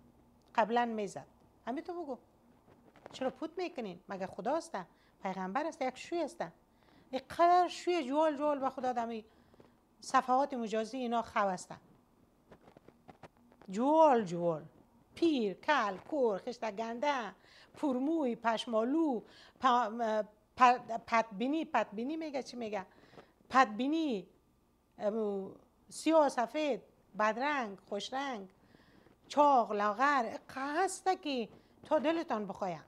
Speaker 1: قبلا میزد همین تو بگو چرا پوت میکنین مگه خدا پیغمبر است یک شوی هستن اینقدر شوی جوال جوال به خدا دمی صفحات مجازی اینا خو جوال جوال پیر کل کور خشت گنده پرموی پشمالو پتبینی پتبینی میگه چی میگه پدبینی سیاه سفید بدرنگ خوشرنگ چاق لاغر قصد که تا دلتان بخواین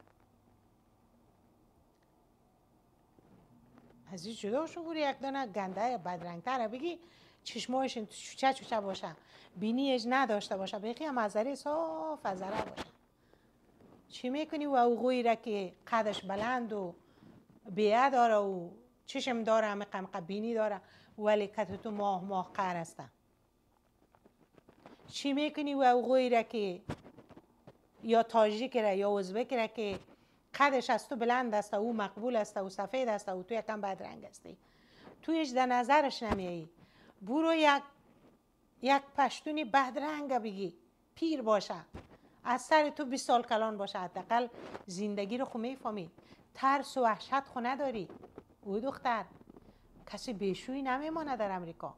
Speaker 1: از این جداشون بوری یک دانه گنده بدرنگتره بگی چشمایشون چوچه چوچه باشن بینیش نداشته باشه بقیه هم از صاف از باشه چی میکنی و او غوی را که قدش بلند و بیه داره و چشم داره همه قمقه بینی داره ولی کتو تو ماه ماه قهر هستن چی میکنی و غوی را که یا تاجیک را یا ازبک را که قدش از تو بلند است او مقبول است او سفید است او تو یکم بد رنگ استی تویش در نظرش نمیایی برو یک یک پشتونی بدرنگ بگی پیر باشه از سر تو 20 سال کلان باشه حداقل زندگی رو خو میفهمی ترس و وحشت خو نداری او دختر کسی بیشوی نمیمانه در امریکا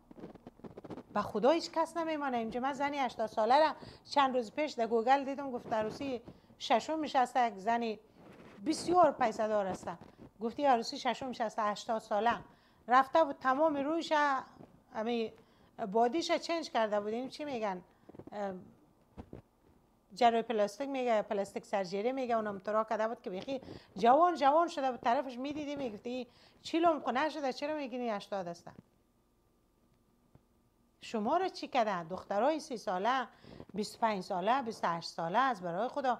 Speaker 1: به خدا هیچ کس نمیمانه اینجا من زنی 80 ساله را چند روز پیش در گوگل دیدم گفت در روسی ششم میشه یک زنی بسیار دار هستن گفتی عروسی ششم شسته هشتاد ساله رفته بود تمام رویش همه بادیش چنج کرده بود این چی میگن جرای پلاستیک میگه پلاستیک سرجری میگه اونم ترا کرده بود که بخی جوان جوان شده بود طرفش میدیدی میگفتی چی لوم شده چرا میگینی 80 دسته شما رو چی کردن؟ دخترای سی ساله 25 ساله 28 ساله از برای خدا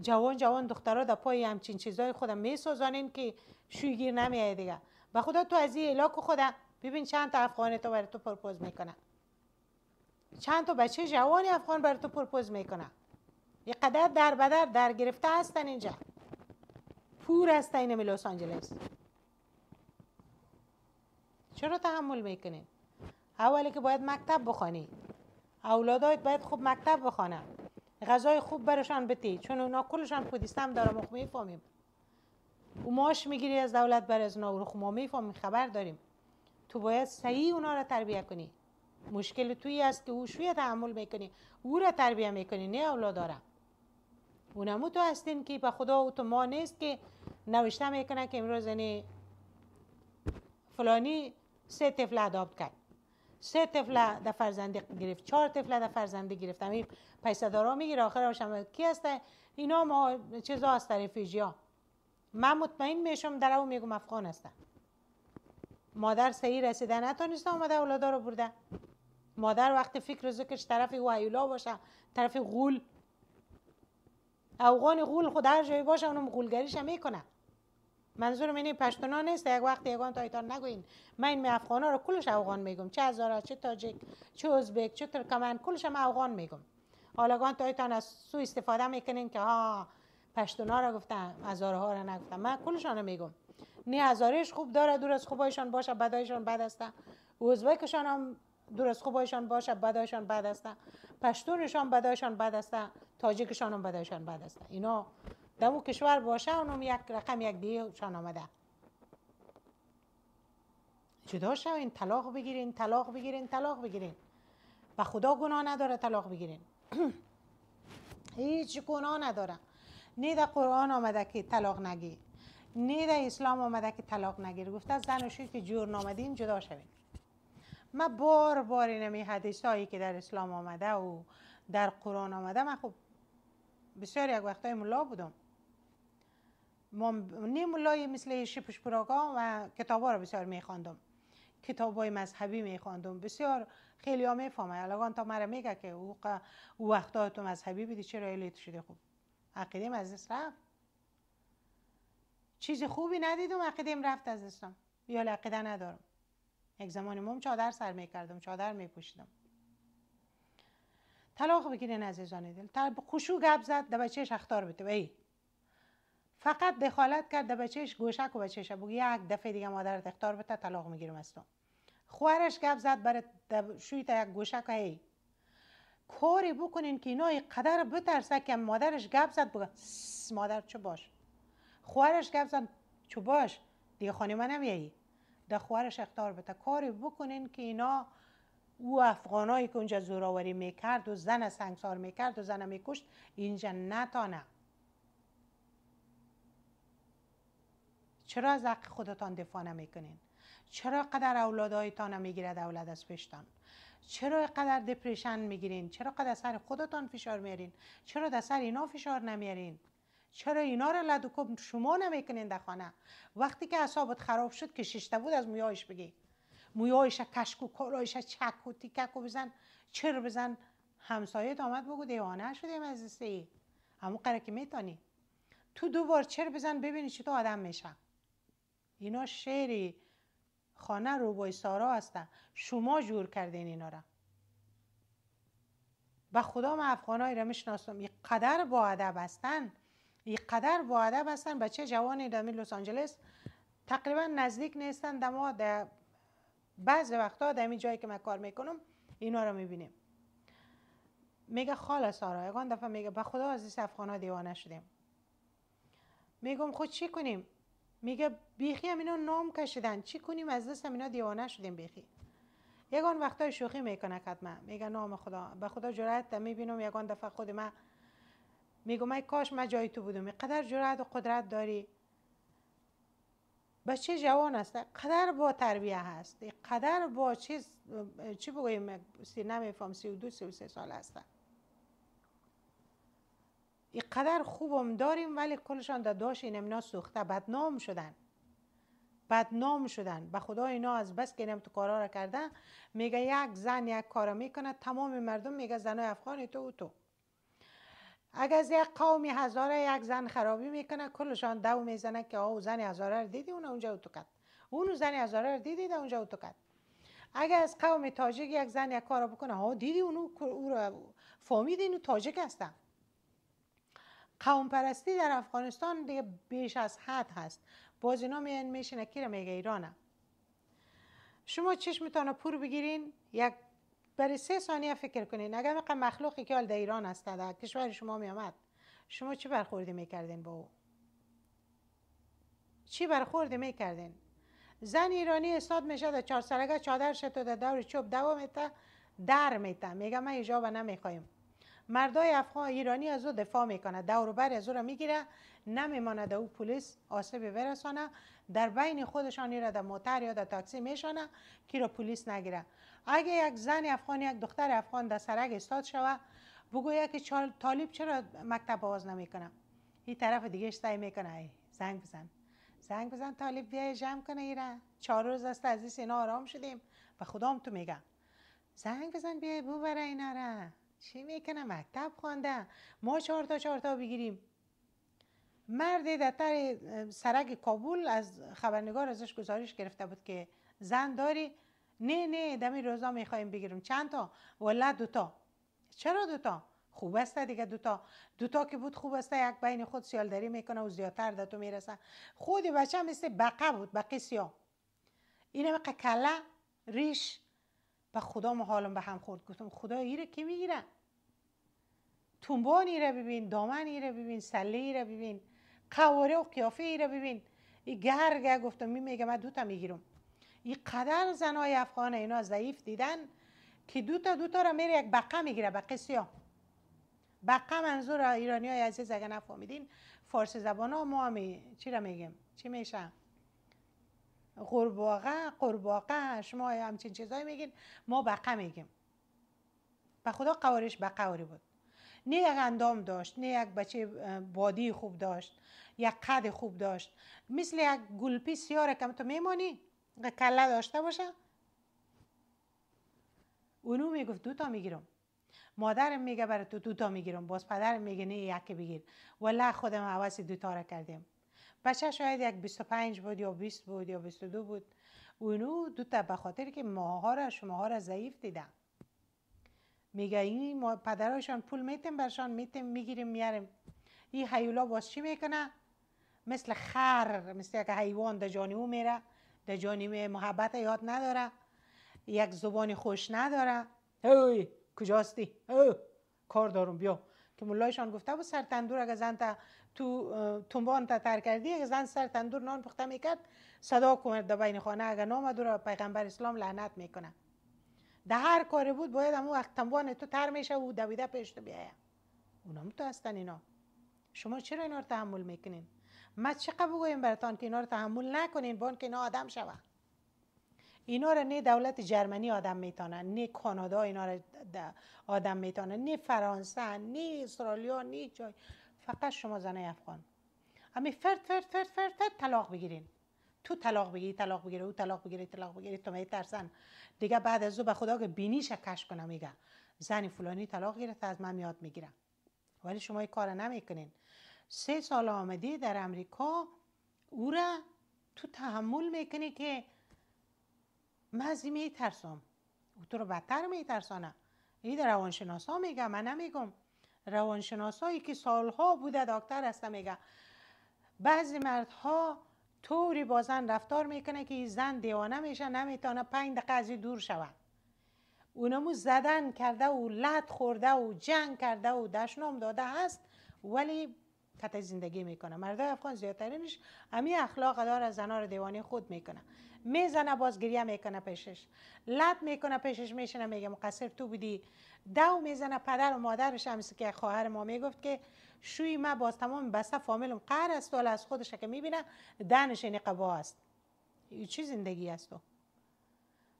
Speaker 1: جوان جوان دخترها در پای همچین چیزای خودم میسازانین که شویگیر نمیای دیگه و خدا تو از این علاقه خودم ببین چند تا افغان تو برای تو پرپوز میکنن. چند تا بچه جوانی افغان برای تو پرپوز میکنن. یه قدر در بدر در گرفته هستن اینجا پور هستن این لس آنجلس چرا تحمل میکنین اولی که باید مکتب بخوانی اولادایت باید خوب مکتب بخوانن غذای خوب برشان بتی چون اونا کلشان پودیستم دارم خب میفهمیم او ماش میگیری از دولت بر از ناورخ خب ما میفهمیم خبر داریم تو باید صحیح اونا را تربیه کنی مشکل توی است که او شوی تحمل میکنی او را تربیه میکنی نه اولاد داره اونمو تو هستین که به خدا او تو ما نیست که نوشته میکنه که امروز یعنی فلانی سه طفل ادابت کرد سه طفله در فرزنده گرفت چهار طفل در فرزنده گرفت همین پیسدارا میگیره آخر هم کی هست اینا ما چیزا از طرف فیجیا من مطمئن میشم در او میگم افغان هستن مادر سعی رسیده نتانسته آمده اولادا رو برده مادر وقت فکر و ذکرش طرف او باشه طرف غول اوغان غول خود هر جایی باشه اونم غولگریش میکنه منظورم اینه پشتونا نیست یک وقت یگان تایتان نگوین من این افغانا رو کلش افغان میگم چه هزارا چه تاجیک چه ازبک چه ترکمن کلش هم افغان میگم حالا گان تایتان از سو استفاده میکنین که ها پشتونا را گفتن هزاره ها را نگفتن من کلشان میگم نی هزارش خوب داره دور از خوبایشان باشه بدایشان بد هستن ازبکشان هم دور از خوبایشان باشه بدایشان بد هستن پشتونشان بدایشان بد هستن تاجیکشان هم بدایشان بد هستن اینا در کشور باشه اونم یک رقم یک دیگه شان آمده جدا شوین طلاق بگیرین طلاق بگیرین طلاق بگیرین و خدا گناه نداره طلاق بگیرین هیچ گناه نداره نه در قرآن آمده که طلاق نگیر نه در اسلام آمده که طلاق نگیر گفته زن و که جور نامدین جدا شوین ما بار بار اینمی حدیث هایی که در اسلام آمده و در قرآن آمده من خب بسیار یک وقتای ملا بودم نیمولای مثل شیپش پراغا و کتابا رو بسیار میخواندم کتاب های مذهبی میخواندم بسیار خیلی ها میفهمه الان تا مرا میگه که او وقتا تو مذهبی بیدی چرا الیت شده خوب عقیدیم از دست رفت چیز خوبی ندیدم ام رفت از دستم یا عقیده ندارم یک زمان مم چادر سر کردم چادر میپوشیدم طلاق بگیرین عزیزان دل خوشو گپ زد ده بچه اختار بده ای فقط دخالت کرد در بچهش گوشک و بچهش بگو یک دفعه دیگه مادرت اختار بده طلاق میگیرم از تو خوارش گپ زد بر شوی تا یک گوشک هی کاری بکنین که اینا قدر بترسه که مادرش گپ زد بگه مادر چو باش خوارش گپ زد چه باش دیگه خانه من نمیایی ده خوارش اختار بده کاری بکنین که اینا او افغانایی که اونجا زوراوری میکرد و زن سنگسار میکرد و زن میکشت اینجا نتانه چرا از حق خودتان دفاع نمیکنین چرا قدر اولادهایتان نمی میگیرد اولاد از پشتان؟ چرا قدر دپریشن میگیرین چرا قدر سر خودتان فشار میارین چرا در سر اینا فشار نمیارین چرا اینا رو لدوکوب شما نمیکنین در خانه وقتی که اعصابت خراب شد که ششته بود از مویایش بگی مویایش کشک و کلایش چک و تیکک و بزن چرا بزن همسایت آمد بگو دیوانه شدیم از ای اما قرار که میتانی تو دو بار چرا بزن ببینی تو آدم میشه اینا شعری خانه روبای سارا هستن شما جور کردین اینا را و خدا من افغانایی را میشناسم این قدر با ادب هستن این قدر با ادب هستن بچه جوانی دامی لس آنجلس تقریبا نزدیک نیستن در ما در بعض وقتا در جایی که من کار میکنم اینا رو میبینیم میگه خاله سارا یکان دفعه میگه به خدا از این افغانا دیوانه شدیم میگم خود چی کنیم میگه بیخی هم اینا نام کشیدن چی کنیم از دست اینا دیوانه شدیم بیخی یگان وقتا شوخی میکنه حتما میگه نام خدا به خدا جرأت میبینم یگان دفعه خود من میگم ای کاش من جای تو بودم قدر جرأت و قدرت داری بچه جوان است قدر با تربیه هست قدر با چیز چی بگویم سی نمیفهم سی و دو سی و سه سال هستن قدر خوبم داریم ولی کلشان داشت این امنا سوخته بدنام شدن بدنام شدن به خدا اینا از بس که اینم تو کارا را کردن میگه یک زن یک کارا میکنه تمام مردم میگه زنای افغان تو و تو اگر از یک قومی هزاره یک زن خرابی میکنه کلشان دو میزنه که آو زن هزاره رو دیدی اون اونجا او تو کرد اون زن هزاره رو دیدی اونجا او تو کرد اگر از قوم تاجیک یک زن یک کارا بکنه آو دیدی اونو او فامیدین اینو تاجیک هستن قوم پرستی در افغانستان دیگه بیش از حد هست باز اینا میان میشینه رو میگه ایرانه شما چشمتان پور بگیرین یک برای سه ثانیه فکر کنین اگر مقا مخلوقی که حال در ایران است در کشور شما میامد شما چی برخوردی میکردین با او چی برخوردی میکردین زن ایرانی استاد میشه در چهار سرگه چادر شد و در دور چوب دوا میته در میتا میگه من ایجابه نمیخوایم مردای افغان ایرانی از او دفاع میکنه دور بر از او را میگیره نمیماند او پلیس آسیب برسانه در بین خودشان را در موتر یا در تاکسی میشانه که را پلیس نگیره اگه یک زن افغان یک دختر افغان در سرگ استاد شوه بگویه که طالب چرا مکتب باز نمیکنه این طرف دیگه سعی میکنه ای زنگ بزن زنگ بزن طالب بیای جمع کنه ایره چهار روز است از این آرام شدیم و خدام تو میگم زنگ بزن بیای ببره اینا را چی میکنم مکتب خوانده ما چهار تا بگیریم مرد در سرک کابل از خبرنگار ازش گزارش گرفته بود که زن داری نه نه دمی روزا میخوایم بگیریم چند تا والا دوتا چرا دوتا خوب است دیگه دوتا دوتا که بود خوب است یک بین خود سیالداری میکنه و زیادتر ده تو میرسه خود بچه مثل بقه بود بقه سیا اینه بقه کله ریش و خدا ما حالم به هم خورد گفتم خدا ایره که میگیرن تنبان رو ببین دامن ایره ببین سله رو ببین قواره و قیافه رو ببین این گرگه گفتم می میگم من دوتا میگیرم ای قدر زنای افغان اینا ضعیف دیدن که دوتا دوتا را میره یک بقه میگیره بقه سیاه بقه منظور ایرانی های عزیز اگه نفهمیدین فارس زبان ها ما همی چی را میگم چی میشه قرباقه قرباقه شما همچین چیزایی میگین ما بقه میگیم و خدا قوارش بقه بود نه یک اندام داشت نه یک بچه بادی خوب داشت یک قد خوب داشت مثل یک گلپی سیاره کم تو میمانی کله داشته باشه اونو میگفت دوتا میگیرم مادرم میگه برای تو دوتا میگیرم باز پدرم میگه نه یکی بگیر والله خودم عوض دوتا را کردیم بچه شاید یک 25 بود یا 20 بود یا 22 بود اونو دو تا به خاطر که ماها را شما را ضعیف دیدم میگه این پول میتیم برشان میتیم میگیریم میاریم این حیولا باز چی میکنه مثل خر مثل یک حیوان در جانی او میره در جانی محبت یاد نداره یک زبانی خوش نداره هوی کجاستی او کار دارم بیا که ملایشان گفته بود سرتندور اگه زن تا تو تنبان تا تر کردی یک زن سر تندور نان پخته میکرد صدا کومد در بین خانه اگر نامد را پیغمبر اسلام لعنت میکنه در هر کاری بود باید امو وقت تنبان تو تر میشه و دویده پیش تو بیایه اونا تو هستن اینا شما چرا اینا رو تحمل میکنین ما چقدر بگویم براتان که اینا رو تحمل نکنین بان که اینا آدم شوه اینا رو نه دولت جرمنی آدم میتونه، نه کانادا اینا آدم میتونه، نه فرانسه نه استرالیا نه جای فقط شما زنه افغان همین فرد فرد فرد فرد, فرد طلاق بگیرین تو طلاق بگیری طلاق بگیری او طلاق بگیری طلاق بگیری تو می ترسن دیگه بعد از او به خدا که بینیش کش کنم میگه زن فلانی طلاق گرفته از من یاد میگیرم ولی شما این کار نمیکنین سه سال آمدی در امریکا او را تو تحمل میکنی که من از میترسم او تو رو بدتر این در روانشناسا میگه من نمیگم روانشناسایی که سالها بوده دکتر هسته میگه بعضی مردها طوری با زن رفتار میکنه که این زن دیوانه میشه نمیتونه پنج دقیقه دور شود اونمو زدن کرده و لط خورده و جنگ کرده و دشنام داده هست ولی کت زندگی میکنه مرد افغان زیادترینش امی اخلاق دار از زنار رو خود میکنه میزنه باز گریه میکنه پیشش لط میکنه پیشش میشنه میگه مقصر تو بودی دو میزنه پدر و مادرش همیشه که خواهر ما میگفت که شوی ما باز تمام بسته فامیلم قهر است و از خودش که میبینه دنش این قبا است چی زندگی است تو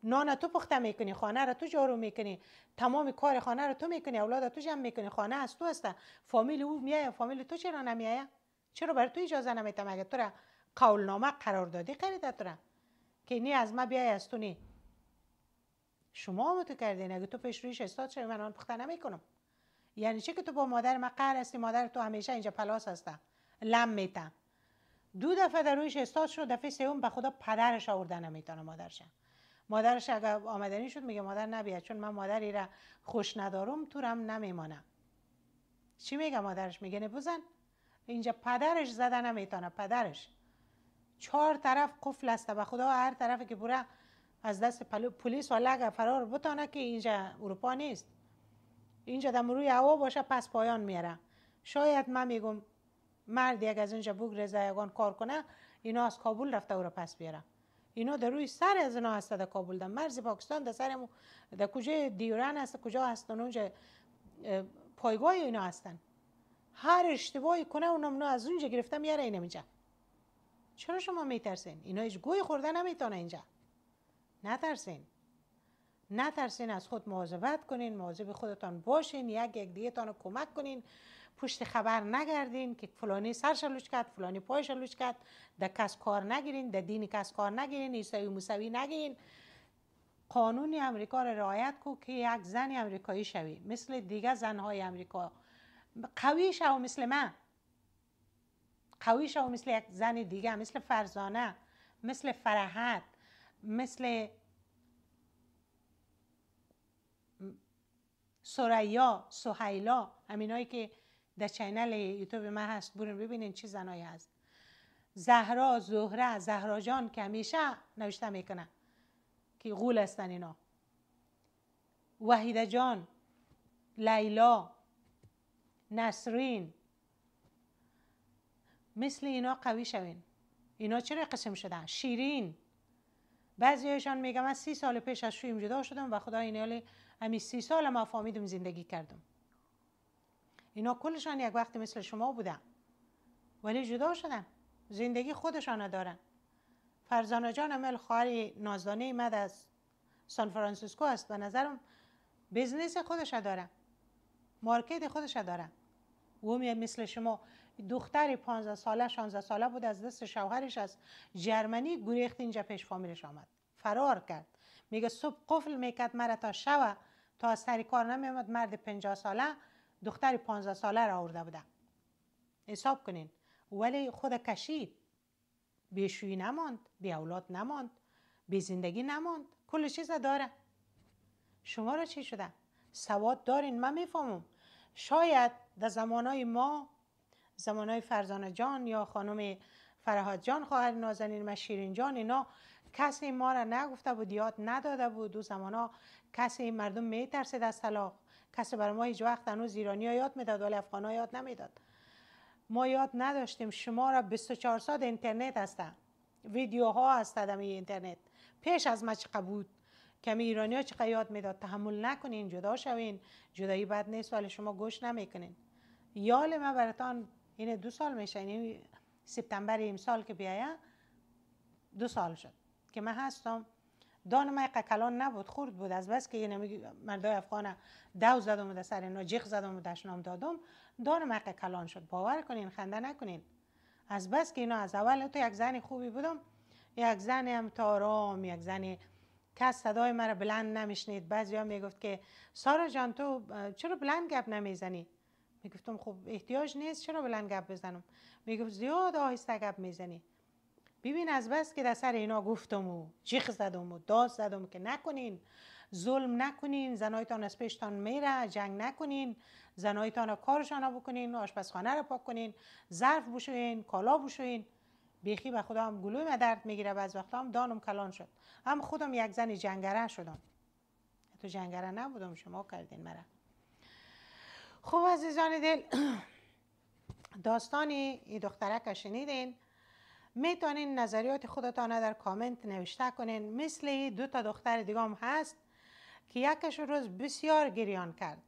Speaker 1: نان تو پخته میکنی خانه را تو جارو میکنی تمام کار خانه را تو میکنی اولاد تو جمع میکنی خانه از تو هست. فامیل او میایه فامیل تو چرا نمیایه چرا بر تو اجازه نمیتم اگه تو را نامه قرار دادی خریده تو را که نی از ما بیای از تو نی شما هم تو کردین اگه تو پیش رویش استاد چرا من آن پخته نمیکنم یعنی چه که تو با مادر ما قهر هستی مادر تو همیشه اینجا پلاس هسته لم میتم دو دفعه در رویش استاد شد دفعه سوم به خدا پدرش آورده نمیتونه مادرش مادرش اگر آمدنی شد میگه مادر نبیه چون من مادری را خوش ندارم تورم نمیمانم چی میگه مادرش میگه نبوزن اینجا پدرش زده نمیتانه پدرش چهار طرف قفل است و خدا هر طرفی که بوره از دست پلیس و لگ فرار بتانه که اینجا اروپا نیست اینجا دم روی هوا باشه پس پایان میاره شاید من میگم مردی یک از اینجا بگرزه کار کنه اینا از کابل رفته او رو پس بیارم اینا در روی سر از اینا هست در کابل در مرز پاکستان در سر در کجای دیورن هست کجا هستن اونجا پایگاه اینا هستن هر اشتباهی کنه اونم از اونجا گرفتم یاره اینم اینجا چرا شما میترسین اینا هیچ گوی خورده نمیتونه اینجا نترسین نترسین از خود مواظبت کنین مواظب خودتان باشین یک یک دیگه تانو کمک کنین پشت خبر نگردین که فلانی سرش شلوچ کرد فلانی پایش شلوچ کرد در کس کار نگیرین در دین کس کار نگیرین ایساوی موسوی نگیرین قانون امریکا را رعایت کو که یک زن امریکایی شوی مثل دیگه زنهای امریکا قوی شو مثل من قوی شو مثل یک زن دیگه مثل فرزانه مثل فرحت مثل سریا سهیلا امینایی که در چینل یوتیوب من هست برین ببینین چی زنایی هست زهرا زهره زهرا جان که همیشه نوشته میکنه که غول هستن اینا وحیده جان لیلا نسرین مثل اینا قوی شوین اینا چرا قسم شدن شیرین بعضی هایشان میگم من سی سال پیش از شویم جدا شدم و خدا این همین سی سال ما فامیدم زندگی کردم اینا کلشان یک وقتی مثل شما بودن ولی جدا شدن زندگی خودشان دارن فرزانه جان عمل خواهر نازدانه ایمد از سان فرانسیسکو است به نظرم بزنس خودش دارن مارکت خودش دارن او مثل شما دختر 15 ساله 16 ساله بود از دست شوهرش از جرمنی گریخت اینجا پیش فامیلش آمد فرار کرد میگه صبح قفل میکرد مرا تا شوه. تا از سر کار نمیامد مرد 50 ساله دختر 15 ساله را آورده بوده حساب کنین ولی خود کشید بیشویی نماند بی اولاد نماند بی زندگی نماند کل چیز داره شما را چی شده سواد دارین من میفهمم شاید در زمانای ما زمانای فرزانه جان یا خانم فرهاد جان خواهر نازنین و شیرین جان اینا کسی ما را نگفته بود یاد نداده بود دو زمانا کسی مردم میترسید از طلاق کس برای ما هیچ وقت هنوز ایرانی ها یاد میداد ولی افغان ها یاد نمیداد ما یاد نداشتیم شما را 24 ساعت اینترنت هستن ویدیوها هست در اینترنت پیش از ما چقدر بود کمی ایرانی ها چقدر یاد میداد تحمل نکنین جدا شوین جدایی بد نیست ولی شما گوش نمیکنین یال ما براتان این دو سال میشه این یعنی سپتامبر امسال که بیایم دو سال شد که من هستم دان ما کلان نبود خورد بود از بس که یه مردای افغان دو زدم و در سر اینا جیخ زدم و دشنام دادم دان ما کلان شد باور کنین خنده نکنین از بس که اینا از اول تو یک زنی خوبی بودم یک زن هم تارام یک زنی کس صدای مرا بلند نمیشنید بعضی ها میگفت که سارا جان تو چرا بلند گپ نمیزنی میگفتم خب احتیاج نیست چرا بلند گپ بزنم میگفت زیاد آهسته گپ میزنی ببین از بس که در سر اینا گفتم و جیغ زدم و داد زدم که نکنین ظلم نکنین زنایتان از پیشتان میره جنگ نکنین زنایتان کارشان بکنین آشپزخانه رو پاک کنین ظرف بشوین کالا بشوین بیخی به خدا هم گلوی درد میگیره از وقت هم دانم کلان شد هم خودم یک زن جنگره شدم تو جنگره نبودم شما کردین مرا خب عزیزان دل داستانی ای دختره شنیدین میتونین نظریات خودتان در کامنت نوشته کنین مثل دو تا دختر دیگام هست که یکش روز بسیار گریان کرد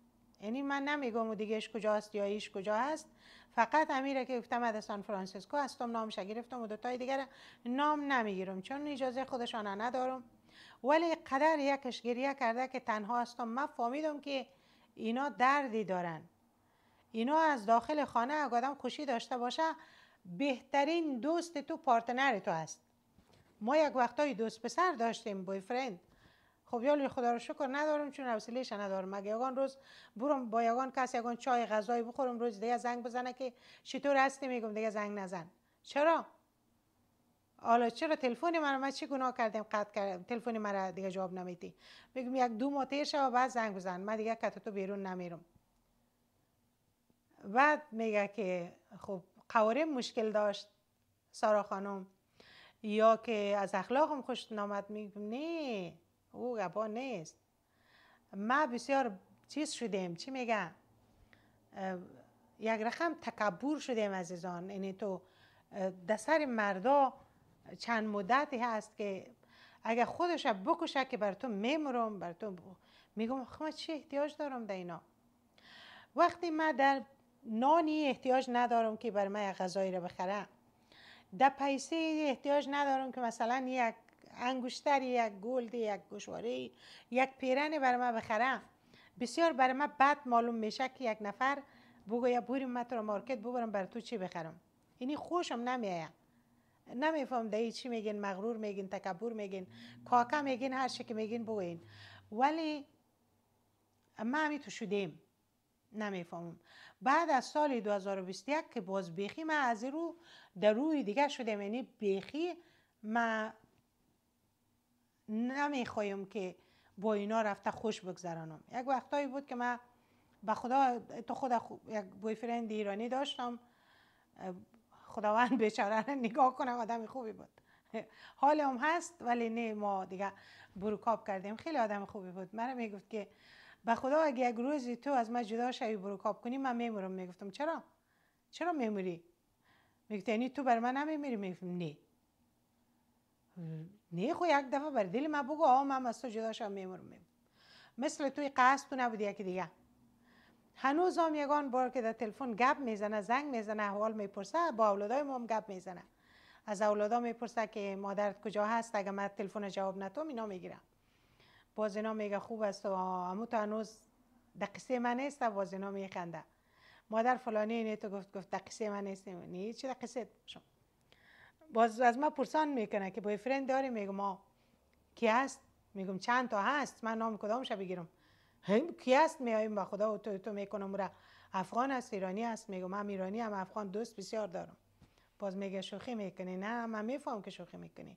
Speaker 1: یعنی من نمیگم دیگهش کجاست یا ایش کجا هست فقط امیره که گفتم از سان فرانسیسکو هستم نامش گرفتم و دوتای دیگر نام نمیگیرم چون اجازه خودشان ندارم ولی قدر یکش گریه کرده که تنها هستم من فهمیدم که اینا دردی دارن اینا از داخل خانه اگه آدم خوشی داشته باشه بهترین دوست تو پارتنر تو هست ما یک وقتایی دوست پسر داشتیم بوی فرند خب یالی خدا رو شکر ندارم چون حوصلهش ندارم مگه یگان روز برم با یگان کس یگان چای غذایی بخورم روز دیگه زنگ بزنه که چطور هستی میگم دیگه زنگ نزن چرا حالا چرا تلفن من من چی گناه کردم قطع کردم تلفن مرا دیگه جواب نمیدی میگم یک دو ماه تیر بعد زنگ بزن من دیگه کت تو بیرون نمیرم بعد میگه که خب قواره مشکل داشت سارا خانم یا که از اخلاقم خوش نامد میگم نه او گبا نیست ما بسیار چیز شدیم چی میگم یک رقم تکبر شدیم عزیزان یعنی تو در سر مردا چند مدتی هست که اگر خودش بکشه که بر تو میمرم بر تو میگم خب چی احتیاج دارم در اینا وقتی ما در نانی احتیاج ندارم که برای من غذایی رو بخرم در پیسه احتیاج ندارم که مثلا یک انگشتری یک گلد یک گوشواره یک پیرن برای من بخرم بسیار برای من بد معلوم میشه که یک نفر بگو یا بوریم من تو مارکت ببرم بر تو چی بخرم اینی خوشم نمیایم نمیفهم ده چی میگین مغرور میگین تکبر میگین کاکا میگین هر چی که میگین بگوین ولی ما همی تو شدیم نمیفهمم بعد از سال 2021 که باز بیخی ما از رو در روی دیگه شده یعنی بیخی ما نمیخوایم که با اینا رفته خوش بگذرانم یک وقتایی بود که من به خدا تو خود یک بویفرند ایرانی داشتم خداوند بیچاره نگاه کنم. آدم خوبی بود حال هم هست ولی نه ما دیگه بروکاب کردیم خیلی آدم خوبی بود مرا میگفت که و خدا اگه یک روزی تو از من جدا شوی برو کنی من میمورم. میگفتم چرا چرا میموری میگفت یعنی تو بر من نمیمیری میگفتم نه نه خو یک دفعه بر دل من بگو آه من از تو جدا شوم میمورم. مثل توی قصد تو نبودی یکی دیگه هنوز هم یگان بار که در تلفن گپ میزنه زنگ میزنه احوال میپرسه با اولادای ما هم گپ میزنه از اولادا میپرسه که مادرت کجا هست اگه من تلفن جواب نتو اینا میگیرم وازنا میگه خوب است و امو تو هنوز دقیسه من نیست وازنا میخنده مادر فلانی اینه تو گفت گفت قصه من نیست نی چه دقیسه شما باز از ما پرسان میکنه که بای فرند داری میگم ما کی هست میگم چند تا هست من نام شا بگیرم کی هست میایم با خدا و تو تو میکنم را افغان است ایرانی است میگم من ایرانی هم افغان دوست بسیار دارم باز میگه شوخی میکنی نه من میفهم که شوخی میکنی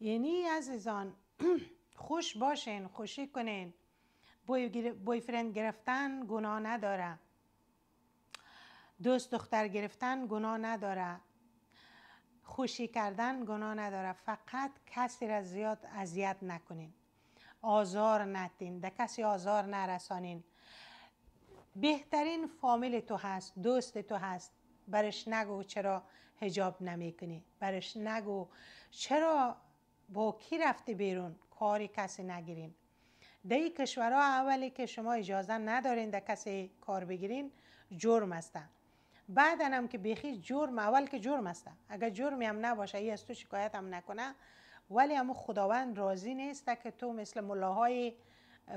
Speaker 1: یعنی عزیزان خوش باشین خوشی کنین بوی فرند گرفتن گناه نداره دوست دختر گرفتن گناه نداره خوشی کردن گناه نداره فقط کسی را زیاد اذیت نکنین آزار نتین ده کسی آزار نرسانین بهترین فامیل تو هست دوست تو هست برش نگو چرا هجاب نمیکنی. برش نگو چرا با کی رفتی بیرون کاری کسی نگیرین در این کشورها اولی که شما اجازه ندارین در کسی کار بگیرین جرم هستن بعد هم که بیخی جرم اول که جرم است اگر جرمی هم نباشه ای از تو شکایت هم نکنه ولی همون خداوند راضی نیست که تو مثل ملاهای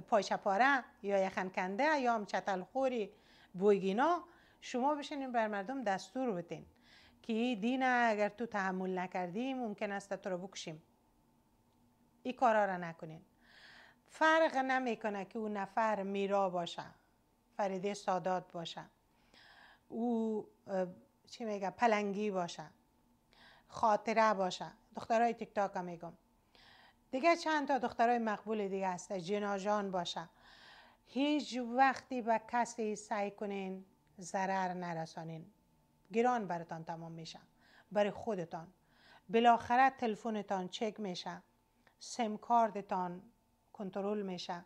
Speaker 1: پایچپاره یا یخنکنده یا هم چتلخوری بویگینا شما بشینیم بر مردم دستور بتین که دین اگر تو تحمل نکردیم ممکن است تو رو بکشیم این کارا را نکنین فرق نمیکنه که او نفر میرا باشه فریده سادات باشه او چی میگه پلنگی باشه خاطره باشه دخترای تیک تاک میگم دیگه چند تا دخترای مقبول دیگه هست جناجان باشه هیچ وقتی به کسی سعی کنین ضرر نرسانین گران براتان تمام میشه برای خودتان بالاخره تلفنتان چک میشه سم تان کنترل میشه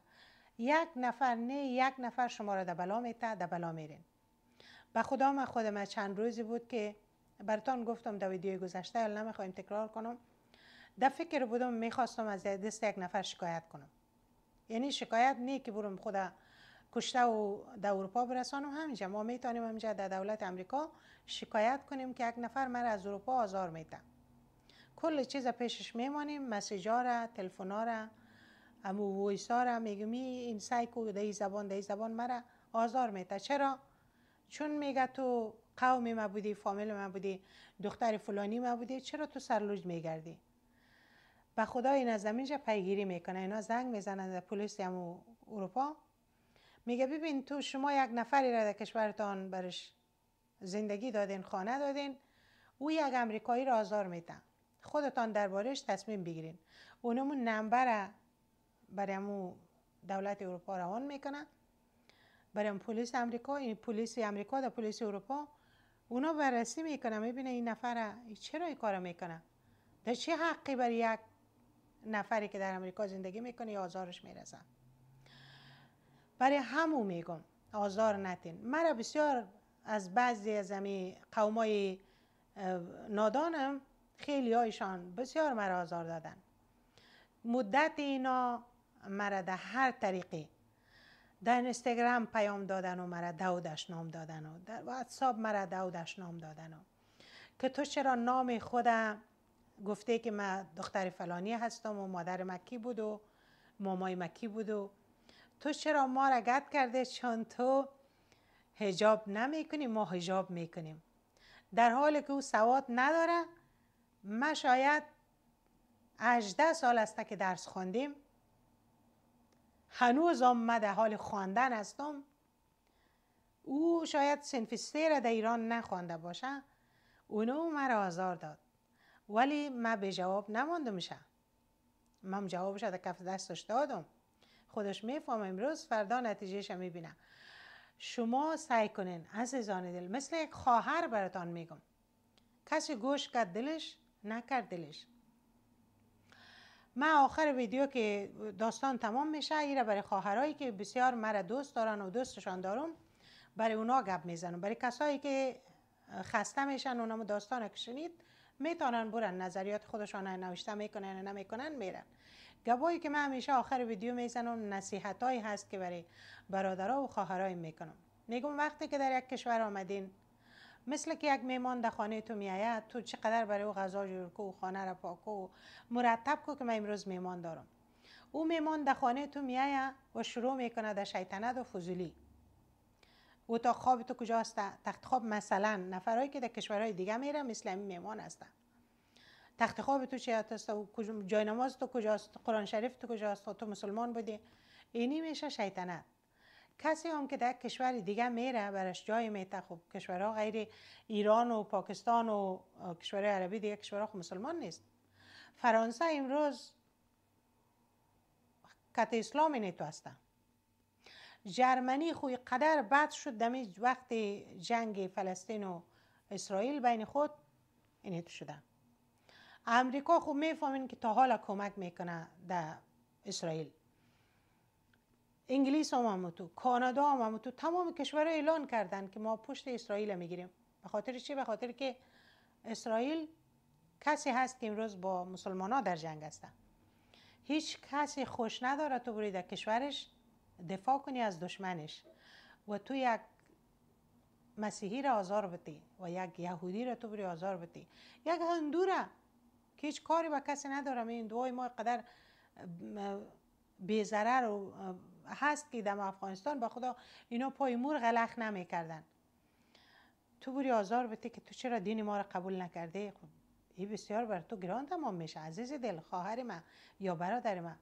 Speaker 1: یک نفر نه یک نفر شما را دبلا میته دبلا میرین به خدا من خودم چند روزی بود که برتان گفتم در ویدیو گذشته نمیخوایم تکرار کنم ده فکر بودم میخواستم از دست یک نفر شکایت کنم یعنی شکایت نه که برم خود کشته و در اروپا برسانم همینجا ما میتونیم همینجا در دولت امریکا شکایت کنیم که یک نفر را از اروپا آزار میتن کل چیز پیشش میمانیم مسیجا را تلفونا را امو ویسا را میگم این سایکو این زبان این زبان مرا آزار میده چرا چون میگه تو قوم ما بودی فامیل ما بودی دختر فلانی ما بودی چرا تو سرلوج میگردی و خدا این از زمین پیگیری میکنه اینا زنگ میزنند، به پلیس هم اروپا میگه ببین تو شما یک نفری را در کشورتان برش زندگی دادین خانه دادین او یک امریکایی را آزار میتن خودتان دربارهش تصمیم بگیرین اونمو نمبر برای امو دولت اروپا روان میکنن برای پلیس امریکا این پلیس امریکا در پلیس اروپا اونا بررسی میکنه میبینه این نفر چرا این کار میکنن در چه حقی برای یک نفری که در امریکا زندگی میکنه یا آزارش میرسن برای همون میگم آزار نتین مرا بسیار از بعضی از امی قومای نادانم خیلی هایشان بسیار مرا آزار دادن مدت اینا مرا در هر طریقی در اینستاگرام پیام دادن و مرا دودش نام دادن و در واتساب مرا دودش نام دادن و که تو چرا نام خودم گفته که من دختر فلانی هستم و مادر مکی بود و مامای مکی بود و تو چرا ما را گد کرده چون تو هجاب نمیکنی ما هجاب میکنیم. در حالی که او سواد نداره ما شاید 18 سال است که درس خواندیم هنوز هم در حال خواندن هستم او شاید سنف را در ایران نخوانده باشه اونو مرا آزار داد ولی من به جواب نمانده میشه من جوابش شده کف دستش دادم خودش میفهم امروز فردا نتیجهش میبینه شما سعی کنین عزیزان دل مثل یک خواهر براتان میگم کسی گوش کرد دلش نکرد دلش من آخر ویدیو که داستان تمام میشه ایره برای خواهرایی که بسیار مرا دوست دارن و دوستشان دارم برای اونا گپ میزنم برای کسایی که خسته میشن اونم داستان که میتونن برن نظریات خودشان نوشته میکنن یا نمیکنن میرن گبایی که من همیشه آخر ویدیو میزنم نصیحتایی هست که برای برادرها و خواهرای میکنم میگم وقتی که در یک کشور آمدین مثل که یک میمان در خانه تو میآید تو چقدر برای او غذا جور کو و خانه را پاک و مرتب کو که من امروز میمان دارم او میمان در خانه تو میآید و شروع میکنه در شیطنت و فضولی اتاق خواب تو کجاست تخت خواب مثلا نفرایی که در کشورهای دیگه میرم مثل این میمان هستند تخت خواب تو چی هست و جای نماز تو کجاست قرآن شریف تو کجاست تو مسلمان بودی اینی میشه شیطنت کسی هم که در کشور دیگه میره برش جای میته خب کشورها غیر ایران و پاکستان و کشور عربی دیگه کشورها خب مسلمان نیست فرانسه امروز کت اسلامی نیتو هستن جرمنی خوی قدر بد شد دمی وقت جنگ فلسطین و اسرائیل بین خود اینیتو شدن امریکا خوب میفهمین که تا حالا کمک میکنه در اسرائیل انگلیس هم تو کانادا هم تو تمام کشور اعلان کردن که ما پشت اسرائیل میگیریم به خاطر چی به خاطر که اسرائیل کسی هست که امروز با مسلمان ها در جنگ هستن هیچ کسی خوش نداره تو بری در کشورش دفاع کنی از دشمنش و تو یک مسیحی را آزار بدی و یک یهودی را تو بری آزار بدی یک هندو را که هیچ کاری با کسی ندارم این دعای ما قدر بیزرر و هست دیدم افغانستان با خدا اینا پای مور غلخ نمیکردن تو بری آزار بده که تو چرا دین ما را قبول نکرده خب، این بسیار بر تو گران تمام میشه عزیز دل خواهر من یا برادر من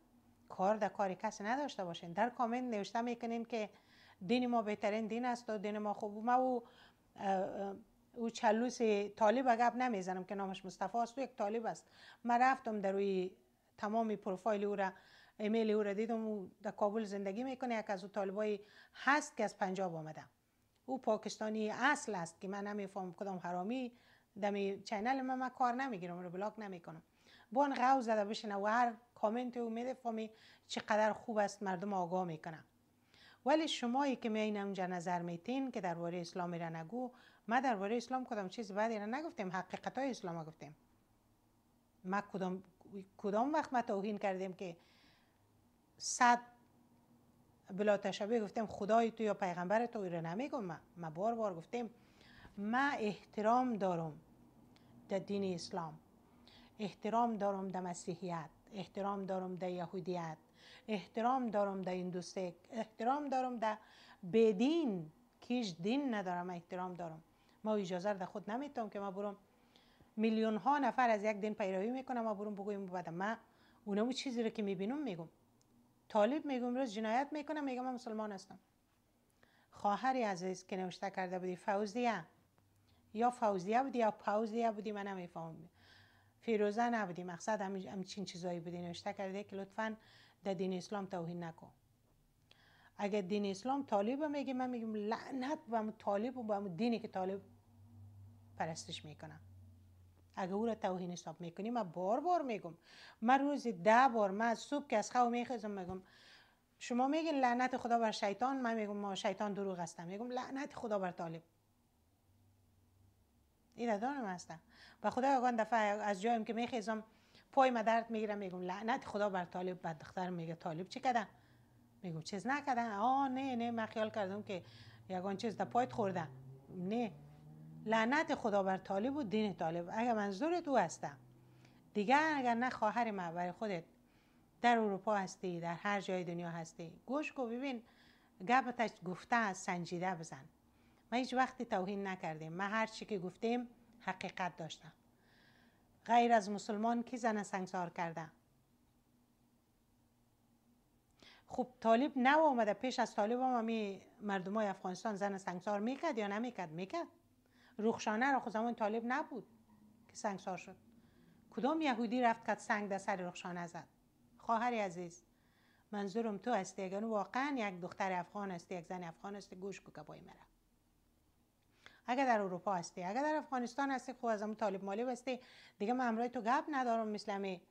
Speaker 1: کار در کاری کسی نداشته باشین در کامنت نوشته میکنین که دین ما بهترین دین است و دین ما خوب ما او او چلوس طالب گپ نمیزنم که نامش مصطفی است و یک طالب است من رفتم در روی تمام پروفایل او را ایمیل او را دیدم او در کابل زندگی میکنه یک از او طالبایی هست که از پنجاب آمده او پاکستانی اصل است که من نمیفهمم کدام حرامی دمی چینل من, من کار نمیگیرم رو بلاک نمیکنم بان غوز زده بشینه و هر کامنت او میده میفهمی چقدر خوب است مردم آگاه میکنه ولی شمایی که می میاین اونجا نظر میتین که درباره اسلام را نگو ما درباره اسلام کدام چیز بعدی را نگفتیم حقیقت های اسلام گفتیم ما کدام کدام وقت ما کردیم که صد بلا تشبه گفتم خدای تو یا پیغمبر تو ایره نمیگم ما. ما بار بار گفتیم ما احترام دارم در دین اسلام احترام دارم در مسیحیت احترام دارم در یهودیت احترام دارم در هندوسک احترام دارم در بدین کیش دین ندارم احترام دارم ما اجازه در خود نمیتونم که ما برم میلیون ها نفر از یک دین پیروی میکنم ما برم بگویم بعد ما اونمو چیزی رو که میبینم میگم طالب میگم روز جنایت میکنم میگم من مسلمان هستم خواهری عزیز که نوشته کرده بودی فوزیه یا فوزیه بودی یا فوزیه بودی من نمیفهمم فیروزه نبودی مقصد همچین چیزایی بودی نوشته کرده که لطفا در دین اسلام توهین نکن اگر دین اسلام طالب میگه من میگم لعنت به طالب و به دینی که طالب پرستش میکنم اگه او را توهین حساب میکنی من بار بار میگم من روزی ده بار من از صبح که از خواب میخیزم میگم شما میگین لعنت خدا بر شیطان من میگم ما شیطان دروغ هستم میگم لعنت خدا بر طالب این دارم هستم و خدا یگان دفعه از جایم که میخیزم پای ما درد میگیرم، میگم لعنت خدا بر طالب بعد دختر میگه طالب چی کردم میگم چیز نکردم آه نه نه من خیال کردم که یگان چیز در پایت خورده نه لعنت خدا بر طالب و دین طالب اگر منظور تو هستم دیگر اگر نه خواهر برای خودت در اروپا هستی در هر جای دنیا هستی گوش کو ببین گپتش گفته از سنجیده بزن ما هیچ وقتی توهین نکردیم ما هر چی که گفتیم حقیقت داشتم غیر از مسلمان کی زن سنگسار کرده خب طالب نو آمده پیش از طالب هم همی مردم های افغانستان زن سنگسار میکرد یا نمیکرد میکرد روخشانه را زمان طالب نبود که سنگسار شد کدام یهودی رفت که سنگ در سر رخشانه زد خواهر عزیز منظورم تو هستی اگر واقعا یک دختر افغان هستی یک زن افغان هستی گوش کو کبای مرا اگر در اروپا هستی اگر در افغانستان هستی خب از طالب مالی هستی دیگه من امرای تو گپ ندارم مثل می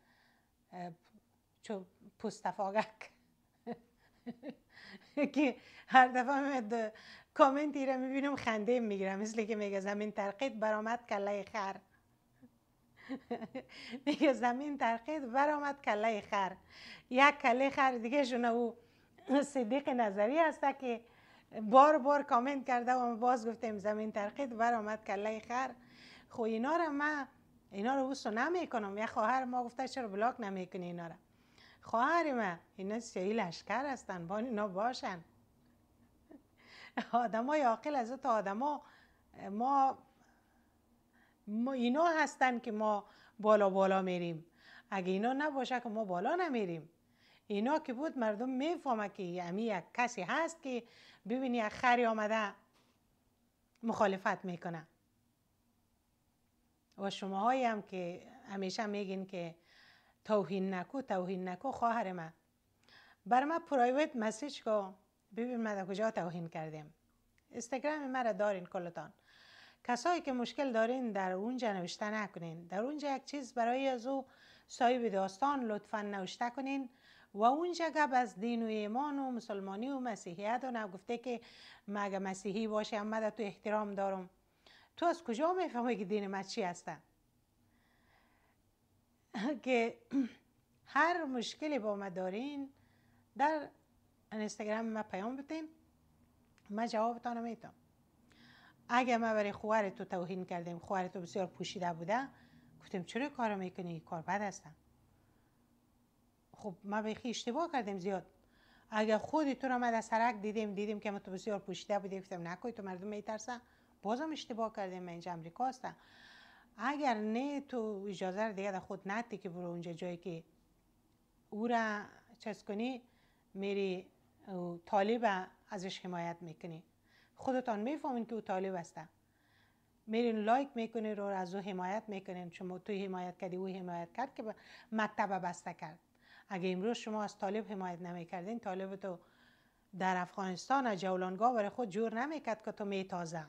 Speaker 1: چو پستفاگک که هر دفعه کامنتی را میبینم خنده میگیرم مثل که میگه زمین ترقید برآمد کله خر میگه زمین ترقید برآمد کله خر یک کله خر دیگه شونه او صدیق نظری هست که بار بار کامنت کرده و باز گفتیم زمین ترقید برآمد کله خر خو خب اینا را من اینا رو بوسو نمی کنم یا خواهر ما گفته چرا بلاک نمی کنی اینا رو خواهر من اینا سیایی لشکر هستن بان اینا باشن آدم های عاقل از تا آدم ها ما, اینا هستن که ما بالا بالا میریم اگه اینا نباشه که ما بالا نمیریم اینا که بود مردم میفهمه که امی یعنی یک کسی هست که ببینی یک خری آمده مخالفت میکنه و شماهایی هم که همیشه میگین که توهین نکو توهین نکو خواهر من بر ما پرایوت مسیج کو ببین ما کجا توهین کردیم استگرام را دارین کلتان کسایی که مشکل دارین در اونجا نوشته نکنین در اونجا یک چیز برای از او صاحب داستان لطفا نوشته کنین و اونجا گب از دین و ایمان و مسلمانی و مسیحیت و گفته که مگه مسیحی باشه اما تو احترام دارم تو از کجا میفهمی که دین ما چی هستن که هر مشکلی با ما دارین در انستاگرام ما پیام بتین ما جوابتان میتم اگر ما برای خوهر تو توهین کردیم خوهر تو بسیار پوشیده بوده گفتیم چرا کار میکنی کار بد هستم خب ما بیخی اشتباه کردیم زیاد اگر خودی تو را ما در سرک دیدیم دیدیم که ما تو بسیار پوشیده بودیم گفتم نکنی تو مردم میترسن بازم اشتباه کردیم من اینجا امریکا هستم اگر نه تو اجازه رو دیگه خود نتی که برو اونجا جایی که او را چیز کنی میری طالب ازش حمایت میکنی خودتان میفهمین که او طالب است میرین لایک میکنی رو از او حمایت میکنین شما تو حمایت کردی او حمایت کرد که مکتب بسته کرد اگه امروز شما از طالب حمایت نمیکردین طالب تو در افغانستان جولانگاه برای خود جور نمیکرد که تو میتازه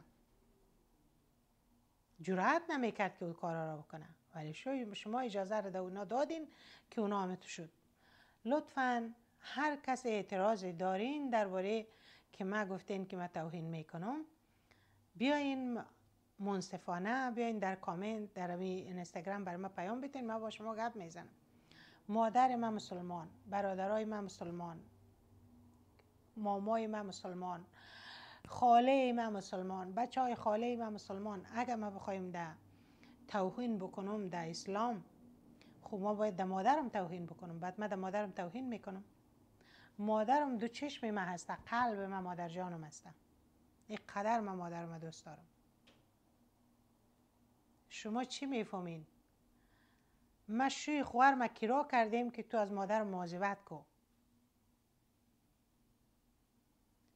Speaker 1: جرأت نمیکرد که اون کارا را بکنه ولی شما اجازه را اونا دادین که اونا همه تو شد لطفا هر کس اعتراض دارین درباره که ما گفتین که من توهین میکنم بیاین منصفانه بیاین در کامنت در اینستاگرام بر ما پیام بدین ما با شما گپ میزنم مادر من مسلمان برادرای من مسلمان مامای من مسلمان خاله ما مسلمان بچه های خاله ما مسلمان اگر ما بخوایم در توهین بکنم در اسلام خب ما باید در مادرم توهین بکنم بعد ما در مادرم توهین میکنم مادرم دو چشم ما هسته قلب ما مادر جانم هسته این قدر ما مادرم دوست دارم شما چی میفهمین ما شوی خوار ما کرا کردیم که تو از مادر مواظبت کن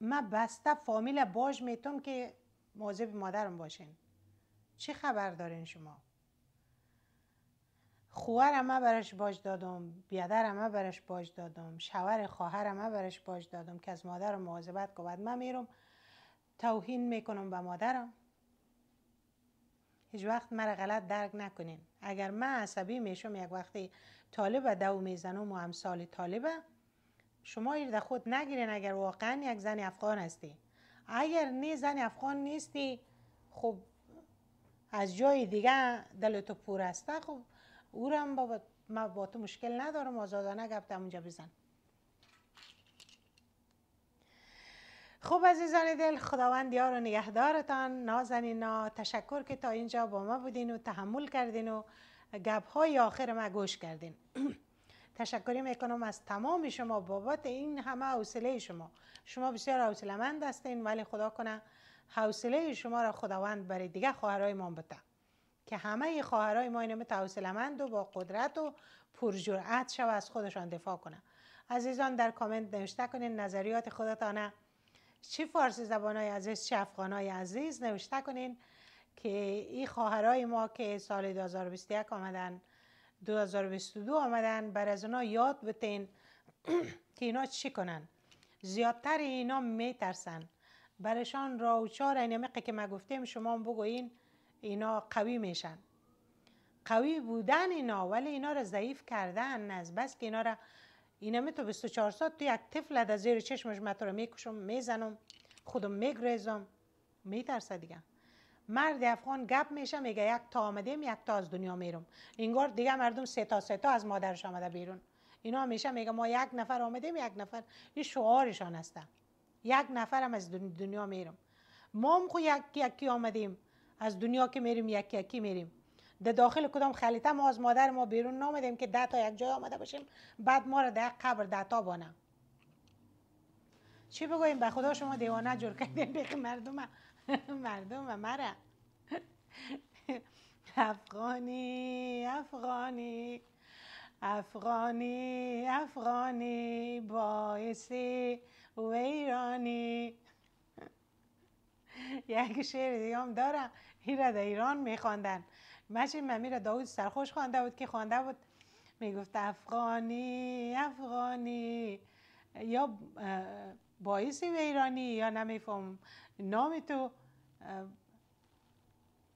Speaker 1: ما بسته فامیل باش میتون که به مادرم باشین چه خبر دارین شما خوهرم ما برش باج دادم بیادرم ما برش باج دادم شوهر خواهرم ما برش باج دادم که از مادرم مواظبت بعد من میرم توهین میکنم به مادرم هیچ وقت مرا غلط درک نکنین اگر من عصبی میشم یک وقتی طالب دو میزنم و امثال طالبه شما در خود نگیرین اگر واقعا یک زن افغان هستی اگر نه زن افغان نیستی خب از جای دیگه دلتو پور است خب او را با, با تو مشکل ندارم آزادانه گفتم اونجا بزن خب عزیزان دل خداوند یار و نگهدارتان نازنینا تشکر که تا اینجا با ما بودین و تحمل کردین و گپ های آخر ما گوش کردین می میکنم از تمام شما بابت این همه حوصله شما شما بسیار حوصله مند هستین ولی خدا کنه حوصله شما را خداوند برای دیگه خواهرای ما بده که همه خواهرای ما اینم حوصله و با قدرت و پرجرأت شو از خودشان دفاع کنه عزیزان در کامنت نوشته کنین نظریات خودتانه چی فارسی زبانای عزیز چی افغانای عزیز نوشته کنین که این خواهرای ما که سال 2021 آمدن 2022 آمدن بر از اونا یاد بتین که اینا چی کنن زیادتر اینا میترسن برشان راوچار این که ما گفتیم شما بگوین اینا قوی میشن قوی بودن اینا ولی اینا را ضعیف کردن از بس که اینا را اینا تو 24 ساعت تو یک طفل از زیر چشمش متو میکشم میزنم خودم میگریزم میترسه دیگه مرد افغان گپ میشه میگه یک تا آمدیم یک تا از دنیا میرم اینگار دیگه مردم سه تا سه تا از مادرش آمده بیرون اینا میشه میگه ما یک نفر آمدیم یک نفر این شعارشان هستم. یک نفرم از دنیا میرم ما هم خو یکی یکی آمدیم از دنیا که میریم یک یکی میریم در داخل کدام خلیته ما از مادر ما بیرون نامدیم که ده تا یک جای آمده باشیم بعد ما را در قبر ده تا بانم چی بگویم به خدا شما دیوانه جور کردیم به مردم مردم و مرا افغانی افغانی افغانی افغانی باعث ویرانی یک شعر دیگه هم دارم این را در ایران میخواندن مشی ممی را داود سرخوش خوانده بود که خوانده بود میگفت افغانی افغانی یا باعث ویرانی یا نمیفهم نام تو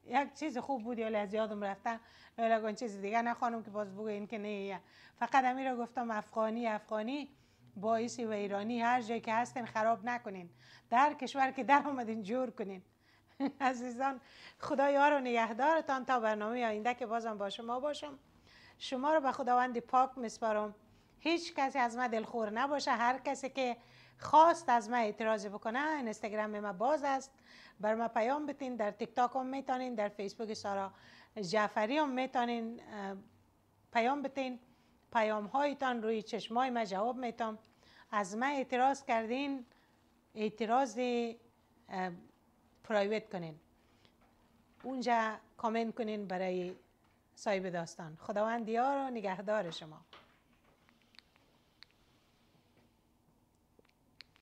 Speaker 1: یک چیز خوب بود یا از یادم رفته یا چیز دیگه نه که باز این که نه فقط امی گفتم افغانی افغانی باعثی و ایرانی هر جایی که هستین خراب نکنین در کشور که در آمدین جور کنین عزیزان خدا یار و نگهدارتان تا برنامه آینده که بازم با شما باشم شما رو به خداوند پاک میسپارم هیچ کسی از ما دلخور نباشه هر کسی که خواست از من اعتراض بکنه اینستاگرام ما باز است بر ما پیام بتین در تیک تاک هم میتونین در فیسبوک سارا جعفری هم میتونین پیام بتین پیام هایتان روی چشمای ما جواب میتم از من اعتراض کردین اعتراض پرایویت کنین اونجا کامنت کنین برای صاحب داستان خداوند دیار و نگهدار شما